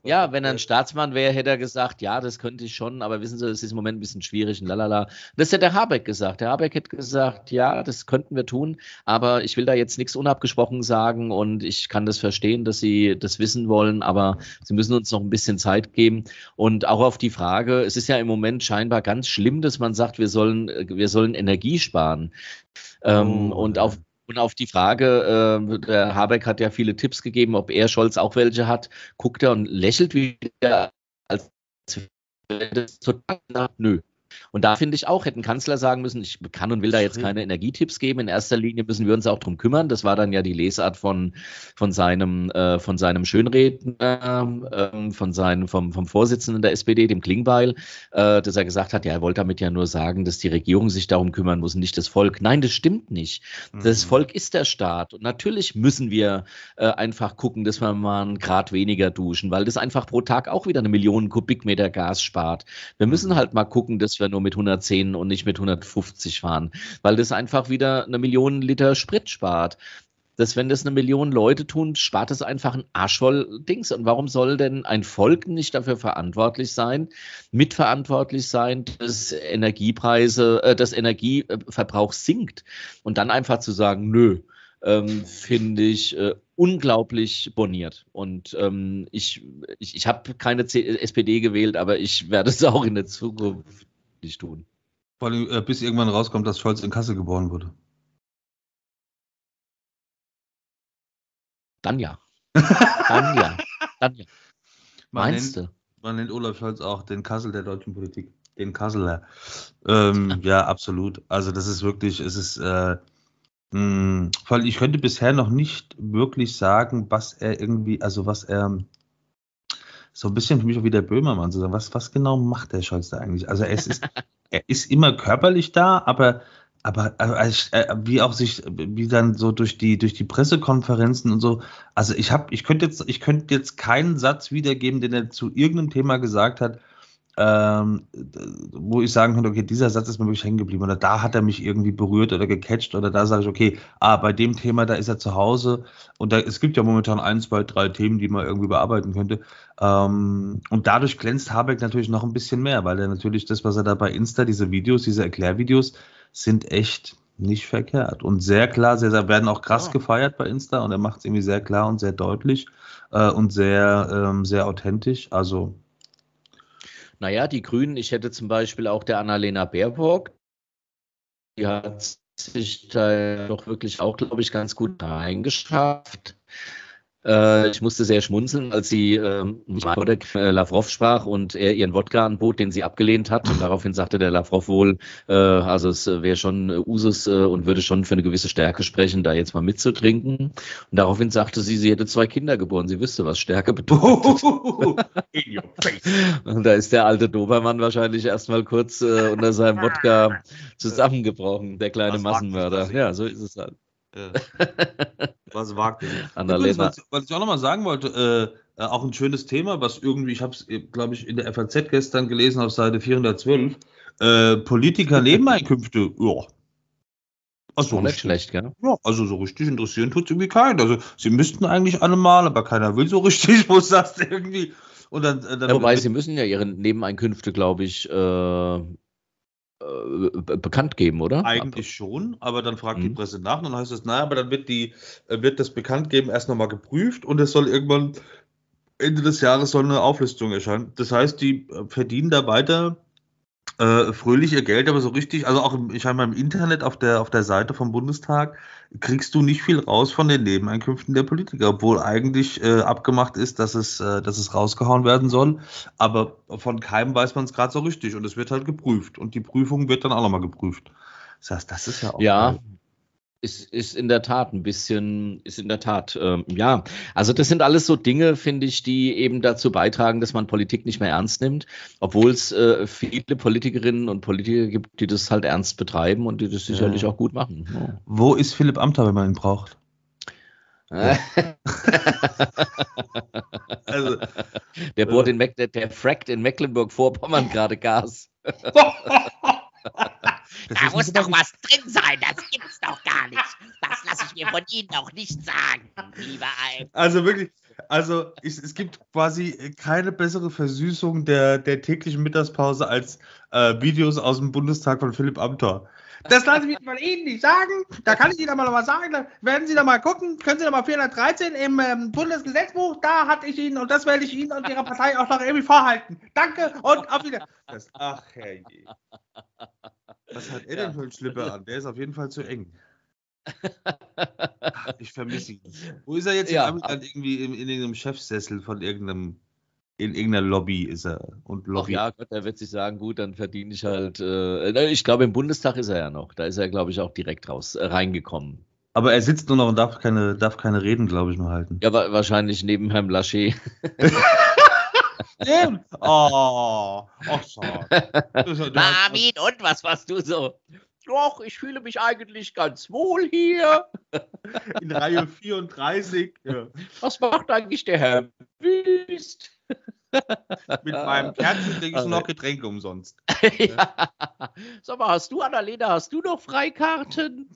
ja, wenn er ein Staatsmann wäre, hätte er gesagt, ja, das könnte ich schon, aber wissen Sie, das ist im Moment ein bisschen schwierig und lalala. Das hätte der Habeck gesagt. Der Habeck hätte gesagt, ja, das könnten wir tun, aber ich will da jetzt nichts unabgesprochen sagen und ich kann das verstehen, dass Sie das wissen wollen, aber Sie müssen uns noch ein bisschen Zeit geben. Und auch auf die Frage, es ist ja im Moment scheinbar ganz schlimm, dass man sagt, wir sollen, wir sollen Energie sparen. Ähm, oh. Ähm, und auf und auf die Frage, äh, der Habeck hat ja viele Tipps gegeben, ob er Scholz auch welche hat, guckt er und lächelt wieder, als wäre das total nach, nö. Und da finde ich auch, hätten Kanzler sagen müssen, ich kann und will da jetzt keine Energietipps geben. In erster Linie müssen wir uns auch darum kümmern. Das war dann ja die Lesart von, von seinem, äh, von seinem Schönredner, äh, von seinem, vom, vom Vorsitzenden der SPD, dem Klingbeil, äh, dass er gesagt hat, ja, er wollte damit ja nur sagen, dass die Regierung sich darum kümmern muss, nicht das Volk. Nein, das stimmt nicht. Das mhm. Volk ist der Staat. Und natürlich müssen wir äh, einfach gucken, dass wir mal einen Grad weniger duschen, weil das einfach pro Tag auch wieder eine Million Kubikmeter Gas spart. Wir müssen mhm. halt mal gucken, dass wir nur mit 110 und nicht mit 150 fahren, weil das einfach wieder eine Million Liter Sprit spart dass wenn das eine Million Leute tun, spart es einfach ein Arschvoll Dings. Und warum soll denn ein Volk nicht dafür verantwortlich sein, mitverantwortlich sein, dass Energiepreise, äh, dass Energieverbrauch sinkt? Und dann einfach zu sagen, nö, ähm, finde ich äh, unglaublich boniert. Und ähm, ich, ich, ich habe keine C SPD gewählt, aber ich werde es <laughs> auch in der Zukunft nicht tun. Vor äh, bis irgendwann rauskommt, dass Scholz in Kassel geboren wurde. Dann ja. Dann <laughs> ja. Dann ja. Man Meinst nennt, du? Man nennt Olaf Scholz auch den Kassel der deutschen Politik. Den Kasseler. Ähm, ja, absolut. Also, das ist wirklich, es ist. Äh, weil mm, ich könnte bisher noch nicht wirklich sagen, was er irgendwie, also was er so ein bisschen für mich auch wie der Böhmermann zu sagen, was, was genau macht der Scholz da eigentlich? Also es ist, <laughs> er ist immer körperlich da, aber aber also, wie auch sich, wie dann so durch die, durch die Pressekonferenzen und so, also ich habe, ich könnte jetzt, ich könnte jetzt keinen Satz wiedergeben, den er zu irgendeinem Thema gesagt hat, ähm, wo ich sagen könnte, okay, dieser Satz ist mir wirklich hängen geblieben oder da hat er mich irgendwie berührt oder gecatcht oder da sage ich, okay, ah, bei dem Thema, da ist er zu Hause und da, es gibt ja momentan ein, zwei, drei Themen, die man irgendwie bearbeiten könnte. Ähm, und dadurch glänzt Habeck natürlich noch ein bisschen mehr, weil er natürlich das, was er da bei Insta, diese Videos, diese Erklärvideos, sind echt nicht verkehrt und sehr klar, sehr, sehr werden auch krass oh. gefeiert bei Insta und er macht es irgendwie sehr klar und sehr deutlich äh, und sehr, ähm, sehr authentisch. Also naja, die Grünen, ich hätte zum Beispiel auch der Annalena Baerbock, die hat sich da doch wirklich auch, glaube ich, ganz gut reingeschafft. Äh, ich musste sehr schmunzeln, als sie ähm, äh, Lavrov sprach und er ihren Wodka anbot, den sie abgelehnt hat. Und <laughs> daraufhin sagte der Lavrov wohl, äh, also es äh, wäre schon äh, Usus äh, und würde schon für eine gewisse Stärke sprechen, da jetzt mal mitzutrinken. Und daraufhin sagte sie, sie hätte zwei Kinder geboren, sie wüsste, was Stärke bedeutet. <laughs> In your face. und da ist der alte Dobermann wahrscheinlich erstmal kurz äh, unter seinem Wodka <laughs> zusammengebrochen, der kleine was Massenmörder. Ja, so ist es halt. Ja. <laughs> Was wagt Annalena. was, ich auch nochmal sagen wollte, äh, äh, auch ein schönes Thema, was irgendwie, ich habe es, äh, glaube ich, in der FAZ gestern gelesen auf Seite 412, äh, Politiker Nebeneinkünfte, <laughs> ja. Also, nicht schlecht, gell? Ja, also so richtig interessieren tut es irgendwie keinen. Also sie müssten eigentlich alle mal, aber keiner will so richtig, <laughs> wo es das irgendwie. Und dann, äh, dann ja, wobei sie müssen ja ihre Nebeneinkünfte, glaube ich, äh, äh, bekannt geben, oder? Eigentlich schon, aber dann fragt mhm. die Presse nach und dann heißt es, naja, aber dann wird, die, äh, wird das bekannt geben, erst nochmal geprüft und es soll irgendwann Ende des Jahres soll eine Auflistung erscheinen. Das heißt, die äh, verdienen da weiter äh, fröhlich ihr Geld, aber so richtig, also auch im, ich habe mal im Internet auf der, auf der Seite vom Bundestag, kriegst du nicht viel raus von den Nebeneinkünften der Politiker, obwohl eigentlich äh, abgemacht ist, dass es, äh, dass es rausgehauen werden soll. Aber von keinem weiß man es gerade so richtig und es wird halt geprüft und die Prüfung wird dann auch nochmal geprüft. Das heißt, das ist ja auch. Ja. Ein, ist, ist in der Tat ein bisschen, ist in der Tat, ähm, ja. Also das sind alles so Dinge, finde ich, die eben dazu beitragen, dass man Politik nicht mehr ernst nimmt, obwohl es äh, viele Politikerinnen und Politiker gibt, die das halt ernst betreiben und die das sicherlich ja. auch gut machen. Ja. Wo ist Philipp Amter, wenn man ihn braucht? Ja. <laughs> also, der bohrt äh, in Meck der, der frackt in Mecklenburg-Vorpommern gerade Gas. <laughs> da muss doch was drin sein, das gibt's doch gar nicht. Das lasse ich mir von Ihnen auch nicht sagen, lieber Alf. Also wirklich, also ich, es gibt quasi keine bessere Versüßung der, der täglichen Mittagspause als äh, Videos aus dem Bundestag von Philipp Amthor. Das lasse ich von Ihnen nicht sagen. Da kann ich Ihnen mal was sagen. Da werden Sie da mal gucken. Können Sie da mal 413 im ähm, Bundesgesetzbuch. Da hatte ich Ihnen und das werde ich Ihnen und Ihrer Partei auch noch irgendwie vorhalten. Danke und auf Wiedersehen. Ach, herrje. Was hat er ja. denn für einen Schlipper an? Der ist auf jeden Fall zu eng. <laughs> Ich vermisse ihn. Wo ist er jetzt? Ja, in irgendwie in, in irgendeinem Chefsessel von irgendeinem in irgendeiner Lobby ist er. Und Lobby. Ach ja, Gott, er wird sich sagen, gut, dann verdiene ich halt. Äh, ich glaube, im Bundestag ist er ja noch. Da ist er, glaube ich, auch direkt raus äh, reingekommen. Aber er sitzt nur noch und darf keine, darf keine Reden, glaube ich, nur halten. Ja, wa wahrscheinlich neben Herrn Laschet. <laughs> Stimmt. Oh, ach schade. <laughs> Marvin, und was warst du so? doch, ich fühle mich eigentlich ganz wohl hier. <laughs> In Reihe 34. Ja. Was macht eigentlich der Herr Wüst? <laughs> Mit meinem Kerzen kriege ich du <laughs> noch Getränke umsonst. ja. Sag mal, hast du, Annalena, hast du noch Freikarten?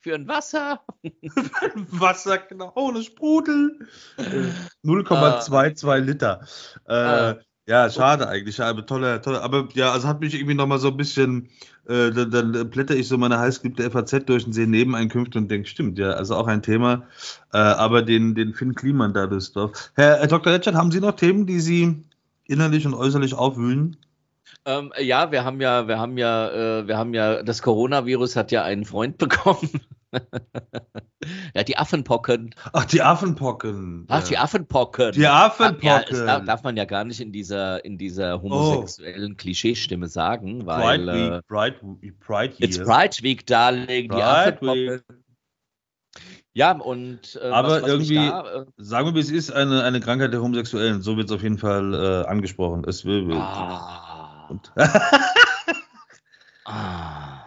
Für ein Wasser? ein Wasser, genau. Ohne Sprudel. 0,22 äh, ah. Liter. Äh, ah. Ja, schade eigentlich, aber tolle, tolle. Aber ja, also hat mich irgendwie nochmal so ein bisschen, äh, dann, dann blätter ich so meine heißgeliebte FAZ durch und sehe Nebeneinkünfte und denke, stimmt, ja, also auch ein Thema. Äh, aber den, den Finn Kliman da Düsseldorf. Herr, Herr äh, Dr. Letschert, haben Sie noch Themen, die Sie innerlich und äußerlich aufwühlen? Ähm, ja, wir haben ja, wir haben ja, äh, wir haben ja, das Coronavirus hat ja einen Freund <laughs> bekommen. <laughs> ja, die Affenpocken. Ach, die Affenpocken. Ach, die Affenpocken. Die Affenpocken. Ja, das darf, man ja gar nicht in dieser, in dieser oh. homosexuellen oh. Klischeestimme sagen, weil. Äh, Pride Week, Pride, Pride Year. It's Pride Week, Darling, Pride die Affenpocken. Week. Ja, und. Äh, Aber was, was irgendwie, da, äh, sagen wir, es ist, eine, eine Krankheit der Homosexuellen. So wird es auf jeden Fall äh, angesprochen. Es will. Ah. <laughs> ah.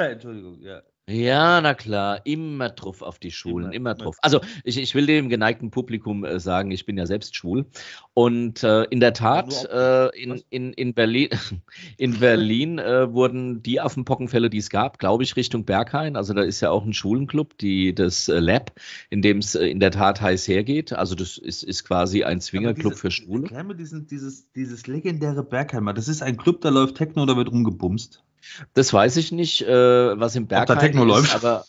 Entschuldigung, ja. Ja, na klar, immer drauf auf die Schulen, immer, immer drauf. Also ich, ich will dem geneigten Publikum äh, sagen, ich bin ja selbst schwul. Und äh, in der Tat, äh, in, in, <laughs> in Berlin, in äh, Berlin wurden die Affenpockenfälle, die es gab, glaube ich, Richtung Berghain. Also da ist ja auch ein Schulenclub, die das äh, Lab, in dem es äh, in der Tat heiß hergeht. Also das ist, ist quasi ein Zwingerclub für Schwule. Erklär mir diesen, dieses, dieses legendäre Bergheimer. Das ist ein Club, da läuft Techno, da wird rumgebumst. Das weiß ich nicht, äh, was im Berg läuft. aber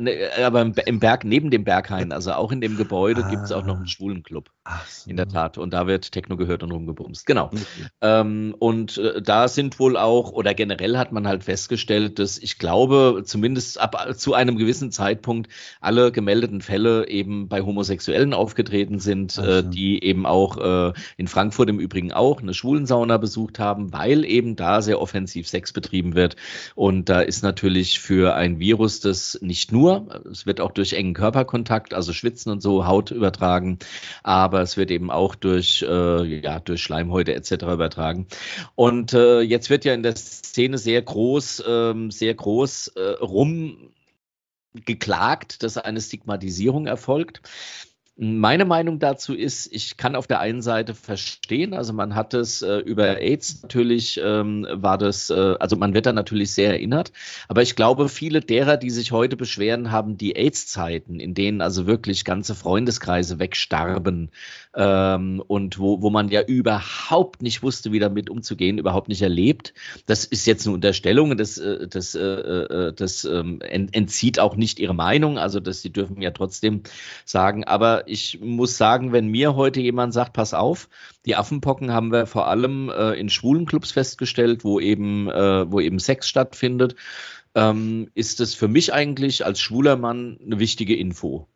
Ne, äh, aber im, im, Berg, neben dem Berghain, also auch in dem Gebäude, ah. gibt es auch noch einen ah. schwulen Club. So. In der Tat. Und da wird Techno gehört und rumgebumst. Genau. Okay. Ähm, und äh, da sind wohl auch, oder generell hat man halt festgestellt, dass ich glaube, zumindest ab zu einem gewissen Zeitpunkt alle gemeldeten Fälle eben bei Homosexuellen aufgetreten sind, also. äh, die eben auch äh, in Frankfurt im Übrigen auch eine Schwulensauna besucht haben, weil eben da sehr offensiv Sex betrieben wird. Und da ist natürlich für ein Virus, das nicht nur nur. Es wird auch durch engen Körperkontakt, also Schwitzen und so, Haut übertragen, aber es wird eben auch durch, äh, ja, durch Schleimhäute etc. übertragen. Und äh, jetzt wird ja in der Szene sehr groß, ähm, sehr groß äh, rumgeklagt, dass eine Stigmatisierung erfolgt. Meine Meinung dazu ist, ich kann auf der einen Seite verstehen, also man hat es äh, über AIDS natürlich, ähm, war das, äh, also man wird da natürlich sehr erinnert, aber ich glaube, viele derer, die sich heute beschweren, haben die AIDS-Zeiten, in denen also wirklich ganze Freundeskreise wegstarben ähm, und wo, wo man ja überhaupt nicht wusste, wie damit umzugehen, überhaupt nicht erlebt. Das ist jetzt eine Unterstellung, das, äh, das, äh, äh das ähm, entzieht auch nicht ihre Meinung, also dass sie dürfen ja trotzdem sagen, aber ich muss sagen, wenn mir heute jemand sagt, pass auf, die Affenpocken haben wir vor allem äh, in schwulen Clubs festgestellt, wo eben, äh, wo eben Sex stattfindet, ähm, ist es für mich eigentlich als schwuler Mann eine wichtige Info.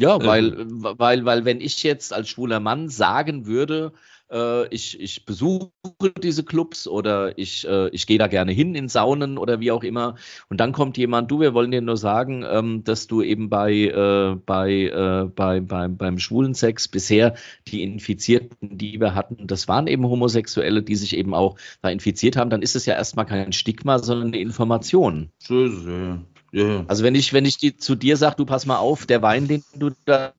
Ja, weil, ähm. weil, weil wenn ich jetzt als schwuler Mann sagen würde, äh, ich, ich besuche diese Clubs oder ich, äh, ich gehe da gerne hin in Saunen oder wie auch immer. Und dann kommt jemand, du, wir wollen dir nur sagen, ähm, dass du eben bei, äh, bei, äh, bei, beim, beim schwulen Sex bisher die Infizierten, die wir hatten, das waren eben Homosexuelle, die sich eben auch da infiziert haben. Dann ist es ja erstmal kein Stigma, sondern eine Information. Tschüss. Ja. Also wenn ich, wenn ich die zu dir sage, du pass mal auf, der Wein, den du da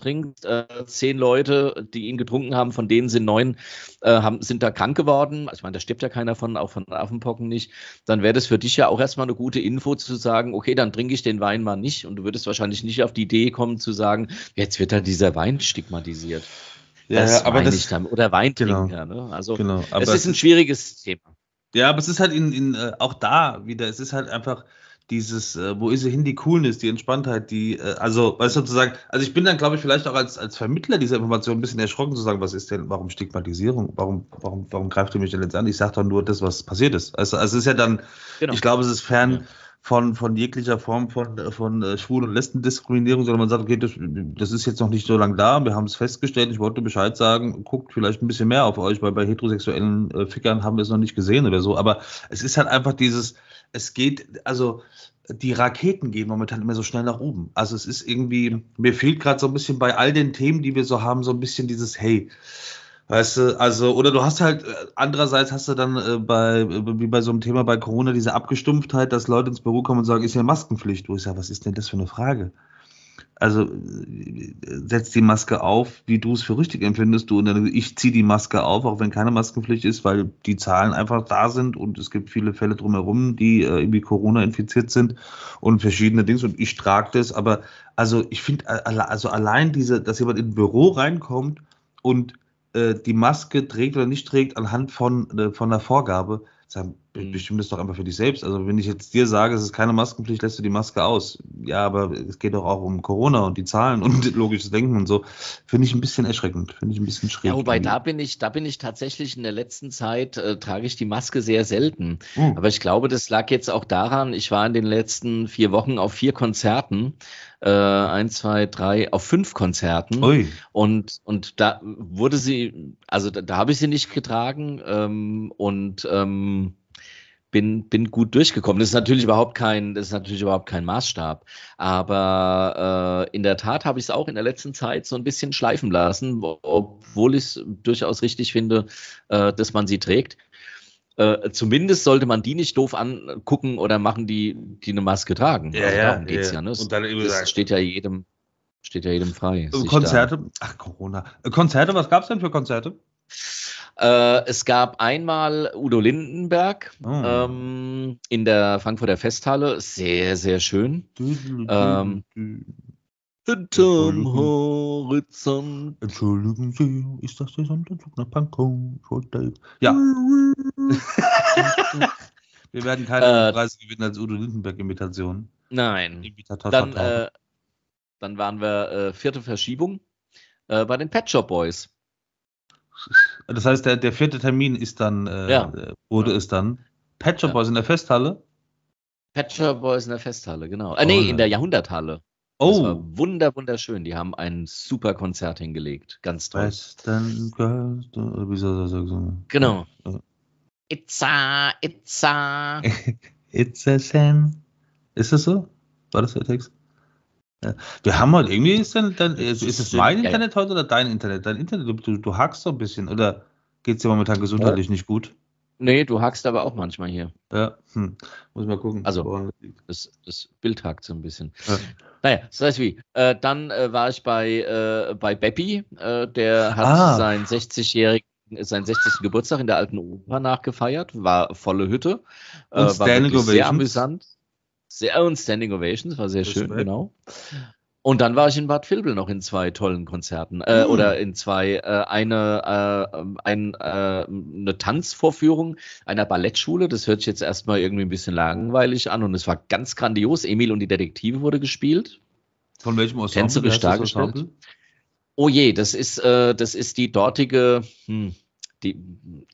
trinkt, äh, zehn Leute, die ihn getrunken haben, von denen sind neun, äh, haben, sind da krank geworden. Also ich meine, da stirbt ja keiner von, auch von Affenpocken nicht. Dann wäre das für dich ja auch erstmal eine gute Info zu sagen, okay, dann trinke ich den Wein mal nicht. Und du würdest wahrscheinlich nicht auf die Idee kommen zu sagen, jetzt wird da dieser Wein stigmatisiert. Ja, das aber das, ich damit. Oder Wein genau, trinken, ne? Also genau, es ist ein schwieriges Thema. Ja, aber es ist halt in, in, äh, auch da wieder, es ist halt einfach dieses, äh, wo ist sie hin, die Coolness, die Entspanntheit, die, äh, also, weißt du, zu also ich bin dann, glaube ich, vielleicht auch als, als Vermittler dieser Information ein bisschen erschrocken zu sagen, was ist denn, warum Stigmatisierung, warum, warum, warum greift ihr mich denn jetzt an? Ich sage doch nur das, was passiert ist. Also, also es ist ja dann, genau. ich glaube, es ist fern. Ja von, von jeglicher Form von, von äh, Schwul- und Lesbendiskriminierung, sondern man sagt, okay, das, das ist jetzt noch nicht so lange da, wir haben es festgestellt, ich wollte Bescheid sagen, guckt vielleicht ein bisschen mehr auf euch, weil bei heterosexuellen äh, Fickern haben wir es noch nicht gesehen oder so, aber es ist halt einfach dieses, es geht, also die Raketen gehen momentan immer so schnell nach oben. Also es ist irgendwie, mir fehlt gerade so ein bisschen bei all den Themen, die wir so haben, so ein bisschen dieses Hey. Weißt du, also, oder du hast halt, äh, andererseits hast du dann äh, bei, äh, wie bei so einem Thema bei Corona, diese Abgestumpftheit, dass Leute ins Büro kommen und sagen, ist ja Maskenpflicht. Wo ich sage, was ist denn das für eine Frage? also äh, setz die Maske auf, wie du es für richtig empfindest, du und dann ich ziehe die Maske auf, auch wenn keine Maskenpflicht ist, weil die Zahlen einfach da sind und es gibt viele Fälle drumherum, die äh, irgendwie Corona infiziert sind und verschiedene Dings und ich trage das, aber also ich finde äh, also allein diese, dass jemand in ein Büro reinkommt und äh, die Maske trägt oder nicht trägt anhand von äh, von einer Vorgabe, sagen, Mhm. Bestimmt das doch einfach für dich selbst. Also, wenn ich jetzt dir sage, es ist keine Maskenpflicht, lässt du die Maske aus. Ja, aber es geht doch auch um Corona und die Zahlen und <laughs> logisches Denken und so. Finde ich ein bisschen erschreckend. Finde ich ein bisschen schräg. Ja, wobei da bin ich, da bin ich tatsächlich in der letzten Zeit, äh, trage ich die Maske sehr selten. Hm. Aber ich glaube, das lag jetzt auch daran, ich war in den letzten vier Wochen auf vier Konzerten äh, eins, zwei, drei, auf fünf Konzerten. Ui. Und, und da wurde sie, also da, da habe ich sie nicht getragen ähm, und ähm, bin, bin gut durchgekommen. Das ist natürlich überhaupt kein, das ist natürlich überhaupt kein Maßstab. Aber äh, in der Tat habe ich es auch in der letzten Zeit so ein bisschen schleifen lassen, obwohl ich es durchaus richtig finde, äh, dass man sie trägt. Äh, zumindest sollte man die nicht doof angucken oder machen, die, die eine Maske tragen. Ja, also darum geht es ja. ja ne? Das, Und dann das sagen. steht ja jedem, steht ja jedem frei. Konzerte, ach Corona. Äh, Konzerte, was gab's denn für Konzerte? Äh, es gab einmal Udo Lindenberg oh. ähm, in der Frankfurter Festhalle. Sehr, sehr schön. ähm, Hinterm Horizont. Entschuldigen Sie, ist das der Sonderzug nach Pankow? Ja. <laughs> Wir werden keine äh, Preise gewinnen als Udo Lindenberg-Imitation. Nein. Dann, äh, dann waren wir äh, vierte Verschiebung äh, bei den Pet Shop Boys. Das heißt, der, der vierte Termin ist dann, äh, ja. wurde es dann. Patcher ja. Boys in der Festhalle? Patcher Boys in der Festhalle, genau. Äh, oh, nee, in der Jahrhunderthalle. Oh. wunder, wunderschön. Die haben ein super Konzert hingelegt. Ganz toll. Western Girls, äh, wie soll das gesungen? Genau. It's a, it's a. it's a sin. Ist das so? War das der Text? Wir haben halt irgendwie hm. ist dann, dann also ist es mein Internet heute oder dein Internet? Dein Internet, du, du, hackst so ein bisschen oder geht es dir momentan gesundheitlich ja. nicht gut? Nee, du hackst aber auch manchmal hier. Ja, hm. muss mal gucken. Also, das, das, Bild hackt so ein bisschen. Ja. Naja, das heißt wie. Äh, dann äh, war ich bei, äh, bei Beppi, äh, der hat ah. seinen 60 seinen 60. Geburtstag in der alten Oper nachgefeiert, war volle Hütte, äh, war wirklich sehr amüsant sehr und Standing Ovations, war sehr schön, genau. Und dann war ich in Bad Vilbel noch in zwei tollen Konzerten äh, mhm. oder in zwei äh, eine äh, ähm, ein, äh, eine Tanzvorführung einer Ballettschule. Das hört sich jetzt erstmal irgendwie ein bisschen langweilig an und es war ganz grandios. Emil und die Detektive wurde gespielt. Von welchem Ensemble? Tänzerisch dargestellt. Oh je, das ist äh, das ist die dortige hm, die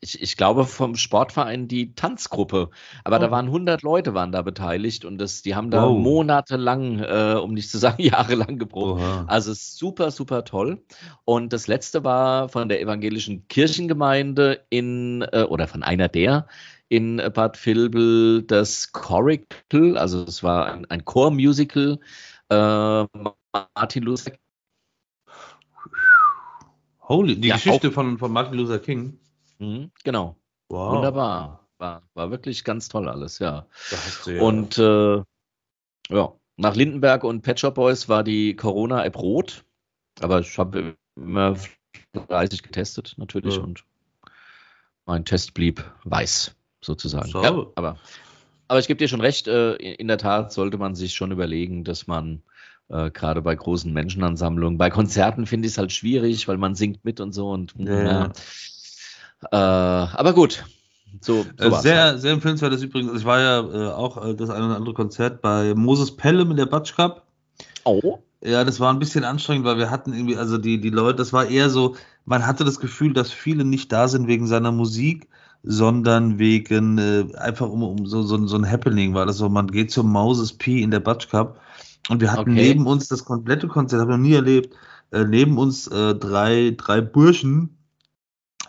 ich, ich glaube, vom Sportverein die Tanzgruppe. Aber oh. da waren 100 Leute waren da beteiligt und das, die haben da wow. monatelang, äh, um nicht zu sagen <laughs> jahrelang geprobt. Oha. Also super, super toll. Und das letzte war von der evangelischen Kirchengemeinde in, äh, oder von einer der, in Bad Vilbel das Choracle, also es war ein, ein Chormusical. Äh, Martin Luther King. Holy, die ja, Geschichte von, von Martin Luther King. Mhm, genau. Wow. Wunderbar. War, war wirklich ganz toll alles, ja. ja. Und äh, ja, nach Lindenberg und Pet Shop Boys war die Corona-App rot, aber ich habe immer fleißig getestet natürlich ja. und mein Test blieb weiß sozusagen. So. Ja, aber, aber ich gebe dir schon recht, äh, in der Tat sollte man sich schon überlegen, dass man äh, gerade bei großen Menschenansammlungen, bei Konzerten finde ich es halt schwierig, weil man singt mit und so und ja. Äh, aber gut. So, so äh, sehr, war's. Halt. sehr empfehlenswert ist übrigens, also ich war ja äh, auch äh, das eine oder andere Konzert bei Moses Pelham in der Batsch Cup. Oh. Ja, das war ein bisschen anstrengend, weil wir hatten irgendwie, also die, die Leute, das war eher so, man hatte das Gefühl, dass viele nicht da sind wegen seiner Musik, sondern wegen äh, einfach um, um so, so, so ein Happening war das so, man geht zum Moses P in der Batsch Cup und wir hatten okay. neben uns das komplette Konzert, habe ich noch nie erlebt, äh, neben uns äh, drei, drei Burschen,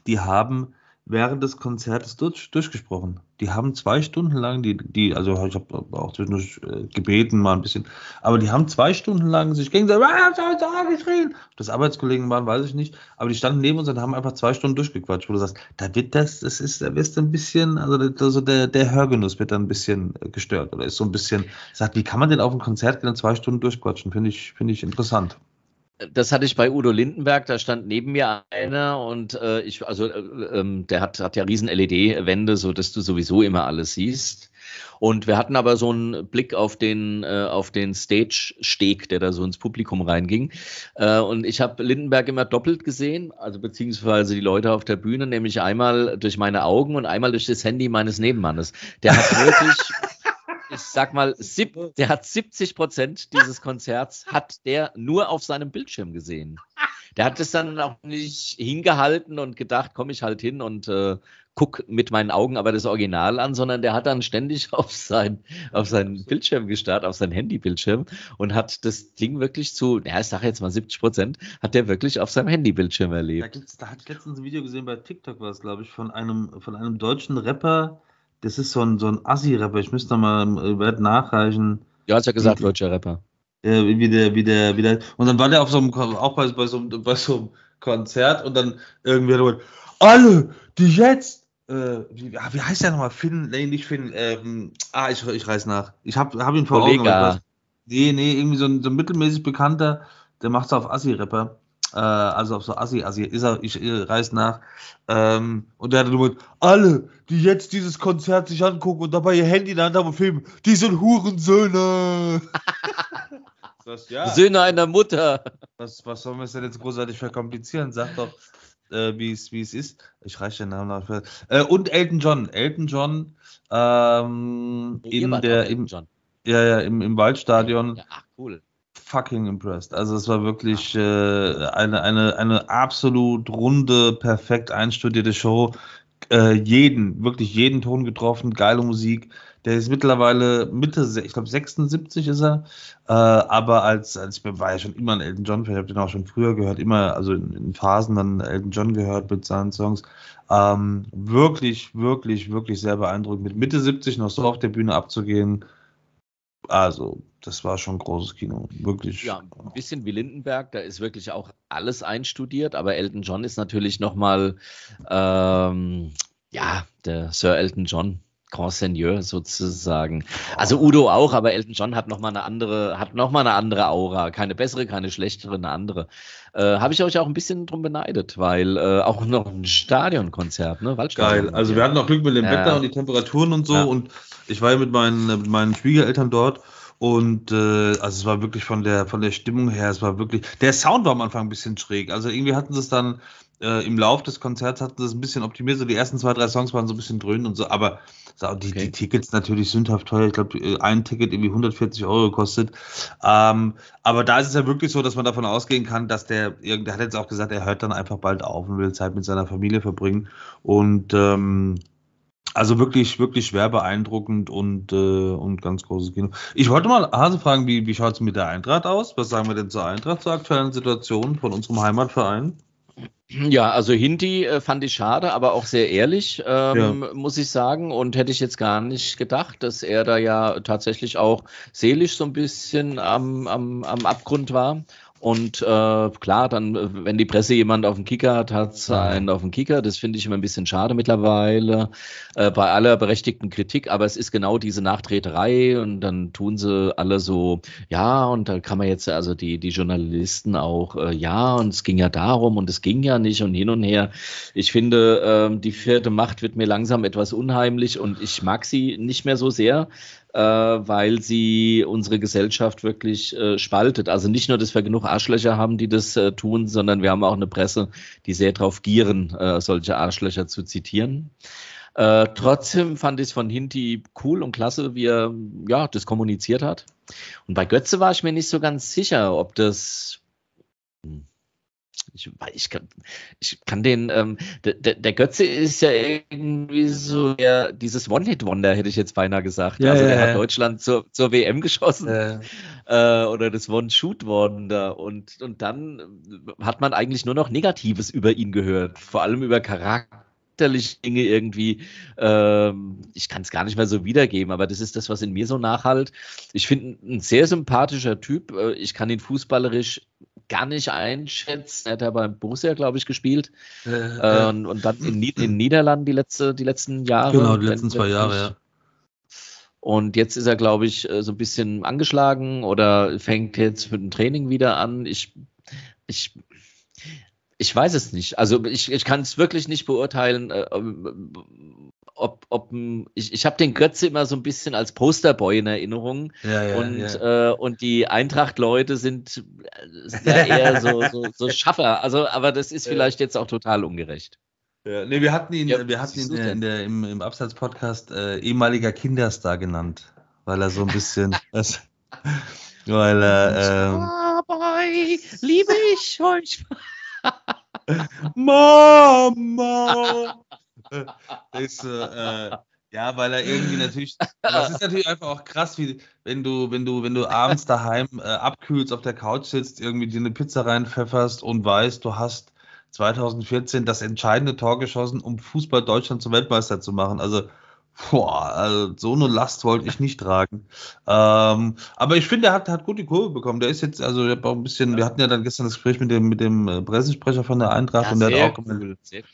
die haben während des Konzertes durch, durchgesprochen. Die haben zwei Stunden lang, die, die also ich habe auch zwischendurch äh, gebeten, mal ein bisschen, aber die haben zwei Stunden lang sich gegenseitig geschrien. Ob das Arbeitskollegen waren, weiß ich nicht, aber die standen neben uns und haben einfach zwei Stunden durchgequatscht, wo du sagst, da wird das, das ist, da wirst du ein bisschen, also, also der, der Hörgenuss wird dann ein bisschen äh, gestört oder ist so ein bisschen, sagt, wie kann man denn auf ein Konzert gehen und zwei Stunden durchquatschen? Finde ich, finde ich interessant das hatte ich bei Udo Lindenberg, da stand neben mir einer und äh, ich, also äh, ähm, der hat, hat ja riesen LED-Wände, so dass du sowieso immer alles siehst. Und wir hatten aber so einen Blick auf den, äh, auf den Stage-Steg, der da so ins Publikum reinging. Äh, und ich habe Lindenberg immer doppelt gesehen, also beziehungsweise die Leute auf der Bühne, nämlich einmal durch meine Augen und einmal durch das Handy meines Nebenmannes. Der hat wirklich <laughs> ich sag mal, sieb, der hat 70 Prozent dieses Konzerts, hat der nur auf seinem Bildschirm gesehen. Der hat es dann auch nicht hingehalten und gedacht, komme ich halt hin und äh, guck mit meinen Augen aber das Original an, sondern der hat dann ständig <laughs> auf sein, auf seinen Bildschirm gestarrt, auf sein Handybildschirm und hat das Ding wirklich zu, ja, ich sag jetzt mal 70 Prozent, hat der wirklich auf seinem Handybildschirm erlebt. Da, da hat letztens ein Video gesehen bei TikTok war es, glaube ich, von einem, von einem deutschen Rapper, das ist so ein, so ein Assi-Rapper. Ich müsste nochmal äh, werde nachreichen. Du hast ja gesagt, deutscher Rapper. Ja, wie der, wie der, wie der. Und dann war der auf so einem, auch bei, bei, so, einem, bei so einem Konzert und dann irgendwie hat er gesagt, alle, die jetzt, äh, wie, ah, wie, heißt der nochmal? Finn, nee, nicht Finn, ähm, ah, ich, ich reiß nach. Ich hab, hab ihn vor Kollega. Augen. Nee, nee, irgendwie so ein, so ein mittelmäßig bekannter, der macht es auf Assi-Rapper äh, also auf so Assi, Assi, ist er, ich, ich reiß nach. Ähm, und der hat nur mit, alle, die jetzt dieses Konzert sich angucken und dabei ihr Handy in der Hand haben und filmen, die sind Hurensöhne. das, <laughs> ja. Söhne einer Mutter. Was, was sollen wir es denn jetzt großartig verkomplizieren? Sag doch, äh, wie es ist. Ich reiche den Namen nach. Äh, und Elton John. Elton John ähm, in der. Elton im, John. Ja, ja, im, im Waldstadion. Ja, ach, cool fucking impressed. Also es war wirklich äh, eine, eine, eine absolut runde, perfekt einstudierte Show. Äh, jeden, wirklich jeden Ton getroffen, geile Musik. Der ist mittlerweile Mitte, ich glaube 76 ist er, äh, aber als, als ich war ja schon immer ein Elton John, ich habe den auch schon früher gehört, immer, also in, in, Phasen dann Elton John gehört mit seinen Songs. Ähm, wirklich, wirklich, wirklich sehr beeindruckend, mit Mitte 70 noch so auf der Bühne abzugehen also, das war schon ein großes Kino, wirklich. Ja, ein bisschen wie Lindenberg, da ist wirklich auch alles einstudiert, aber Elton John ist natürlich nochmal, ähm, ja, der Sir Elton John, Grand Seigneur sozusagen. Also oh. Udo auch, aber Elton John hat nochmal eine andere, hat noch mal eine andere Aura. Keine bessere, keine schlechtere, eine andere. Äh, Habe ich euch auch ein bisschen drum beneidet, weil äh, auch noch ein Stadionkonzert, ne? Waldstadion. Geil, also wir hatten noch Glück mit dem ja. Wetter und die Temperaturen und so ja. und ich war ja mit meinen, äh, mit meinen Schwiegereltern dort und äh, also es war wirklich von der von der Stimmung her, es war wirklich. Der Sound war am Anfang ein bisschen schräg. Also irgendwie hatten sie es dann äh, im Lauf des Konzerts hatten sie es ein bisschen optimiert. So die ersten zwei, drei Songs waren so ein bisschen dröhnend und so, aber die, okay. die Tickets natürlich sündhaft teuer. Ich glaube, äh, ein Ticket irgendwie 140 Euro kostet. Ähm, aber da ist es ja wirklich so, dass man davon ausgehen kann, dass der, der hat jetzt auch gesagt, er hört dann einfach bald auf und will Zeit mit seiner Familie verbringen. Und ähm, also wirklich, wirklich schwer beeindruckend und, äh, und ganz großes Kino. Ich wollte mal Hase fragen, wie, wie schaut es mit der Eintracht aus? Was sagen wir denn zur Eintracht, zur aktuellen Situation von unserem Heimatverein? Ja, also Hinti äh, fand ich schade, aber auch sehr ehrlich, ähm, ja. muss ich sagen. Und hätte ich jetzt gar nicht gedacht, dass er da ja tatsächlich auch seelisch so ein bisschen am, am, am Abgrund war und äh, klar, dann, äh, wenn die Presse jemand auf den Kicker hat, hat es mhm. einen auf den Kicker. Das finde ich immer ein bisschen schade mittlerweile, äh, bei aller berechtigten Kritik. Aber es ist genau diese Nachtreterei und dann tun sie alle so, ja, und da kann man jetzt, also die, die Journalisten auch, äh, ja, und es ging ja darum und es ging ja nicht und hin und her. Ich finde, äh, die vierte Macht wird mir langsam etwas unheimlich und ich mag sie nicht mehr so sehr. Äh, weil sie unsere Gesellschaft wirklich äh, spaltet. Also nicht nur, dass wir genug Arschlöcher haben, die das äh, tun, sondern wir haben auch eine Presse, die sehr darauf gieren, solche Arschlöcher zu zitieren. Äh, trotzdem fand ich es von Hinti cool und klasse, wie er ja, das kommuniziert hat. Und bei Götze war ich mir nicht so ganz sicher, ob das ich, ich, kann, ich kann den, ähm, der, der Götze ist ja irgendwie so ja, dieses One-Hit-Wonder, hätte ich jetzt beinahe gesagt. Ja, also ja, der hat Deutschland zur, zur WM geschossen äh, oder das One-Shoot-Wonder und, und dann hat man eigentlich nur noch Negatives über ihn gehört, vor allem über charakterliche Dinge irgendwie, ähm, ich kann es gar nicht mehr so wiedergeben, aber das ist das, was in mir so nachhalt. Ich finde ihn ein sehr sympathischer Typ. Äh, ich kann ihn fußballerisch gar nicht einschätzen. Er hat ja beim Borussia, glaube ich, gespielt. Äh, äh, und, ähm, und, dann in, Nied in Niederlanden die, letzte, die letzten Jahre. Genau, die letzten zwei Jahre, ja. Und jetzt ist er, glaube ich, äh, so ein bisschen angeschlagen oder fängt jetzt mit dem Training wieder an. Ich, ich, ich weiß es nicht. Also ich, ich kann es wirklich nicht beurteilen, äh, ob, ob ich, ich habe den Götze immer so ein bisschen als Posterboy in Erinnerung. Ja, ja, und, ja. Äh, und die Eintracht-Leute sind ja äh, eher <laughs> so, so, so, Schaffer. Also, aber das ist vielleicht jetzt auch total ungerecht. Ja, nee, wir hatten ihn, äh, wir hatten ihn äh, in der, im, im Abseits-Podcast äh, ehemaliger Kinderstar genannt, weil er so ein bisschen. <laughs> was, weil er. Ähm, liebe ich euch. <laughs> Mama! <laughs> ist, äh, ja, weil er irgendwie natürlich. Das ist natürlich einfach auch krass, wie wenn du, wenn du, wenn du abends daheim äh, abkühlst, auf der Couch sitzt, irgendwie dir eine Pizza reinpfefferst und weißt, du hast 2014 das entscheidende Tor geschossen, um Fußball Deutschland zum Weltmeister zu machen. Also, boah, also so eine Last wollte ich nicht tragen. Ähm, aber ich finde, er hat, hat gut die Kurve bekommen. Der ist jetzt, also der hat auch ein bisschen, wir hatten ja dann gestern das Gespräch mit dem, mit dem äh, Pressesprecher von der Eintracht ja, und der hat auch gemeldet. Sehr gut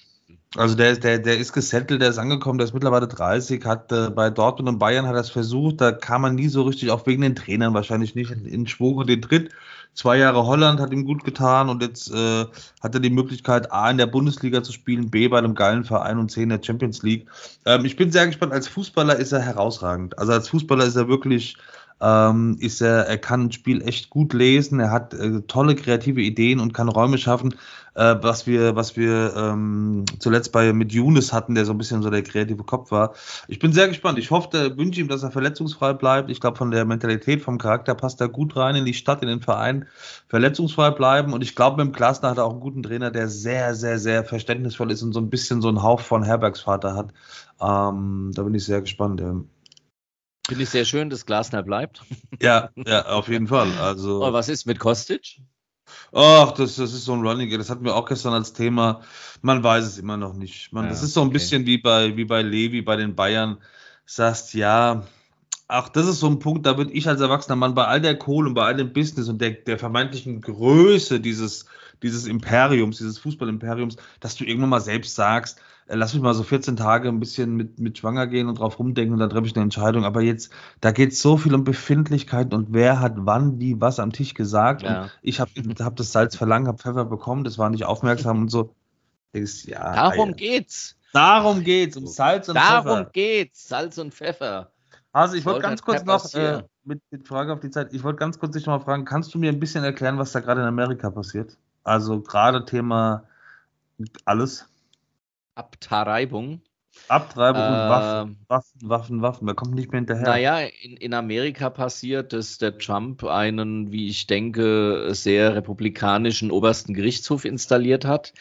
also der, der, der ist gesettelt, der ist angekommen, der ist mittlerweile 30, hat äh, bei Dortmund und Bayern hat er es versucht, da kam man nie so richtig, auch wegen den Trainern wahrscheinlich nicht, in, in Schwung und den Tritt. Zwei Jahre Holland hat ihm gut getan und jetzt äh, hat er die Möglichkeit, A in der Bundesliga zu spielen, B bei einem geilen Verein und C in der Champions League. Ähm, ich bin sehr gespannt, als Fußballer ist er herausragend. Also als Fußballer ist er wirklich, ähm, ist er, er kann ein Spiel echt gut lesen, er hat äh, tolle kreative Ideen und kann Räume schaffen, äh, was wir, was wir ähm, zuletzt bei mit Younes hatten, der so ein bisschen so der kreative Kopf war. Ich bin sehr gespannt. Ich hoffe, äh, wünsche ihm, dass er verletzungsfrei bleibt. Ich glaube, von der Mentalität, vom Charakter passt er gut rein in die Stadt, in den Verein. Verletzungsfrei bleiben. Und ich glaube, mit dem Klasner hat er auch einen guten Trainer, der sehr, sehr, sehr verständnisvoll ist und so ein bisschen so einen Hauch von Herbergsvater hat. Ähm, da bin ich sehr gespannt. Ja. Finde ich sehr schön, dass Glasner bleibt. Ja, ja, auf jeden Fall. Also, oh, was ist mit Kostic? Ach, das, das ist so ein Running Das hatten wir auch gestern als Thema. Man weiß es immer noch nicht. Man, ja, das ist so ein okay. bisschen wie bei, wie bei Levi, bei den Bayern. Sagst, ja, auch das ist so ein Punkt, da würde ich als erwachsener Mann bei all der Kohle und bei all dem Business und der, der vermeintlichen Größe dieses, dieses Imperiums, dieses Fußballimperiums, dass du irgendwann mal selbst sagst, äh, lass mich mal so 14 Tage ein bisschen mit, mit schwanger gehen und drauf rumdenken und dann treffe ich eine Entscheidung. Aber jetzt, da geht es so viel um Befindlichkeiten und wer hat wann, wie, was am Tisch gesagt. Ja. ich habe hab das Salz verlangt, habe Pfeffer bekommen, das war nicht aufmerksam und so. Ist, ja, Darum Alter. geht's. Darum geht's, um Salz und Darum Pfeffer. Darum geht's, Salz und Pfeffer. Also ich wollte ganz kurz noch äh, mit, mit, Frage auf die Zeit, ich wollte ganz kurz dich mal fragen, kannst du mir ein bisschen erklären, was da gerade in Amerika passiert? Also gerade Thema alles. Abtreibung. Abtreibung äh, und ähm. Waffen, Waffen, Waffen, Waffen. Man kommt nicht mehr hinterher. Naja, in, in Amerika passiert, dass der Trump einen, wie ich denke, sehr republikanischen obersten Gerichtshof installiert hat.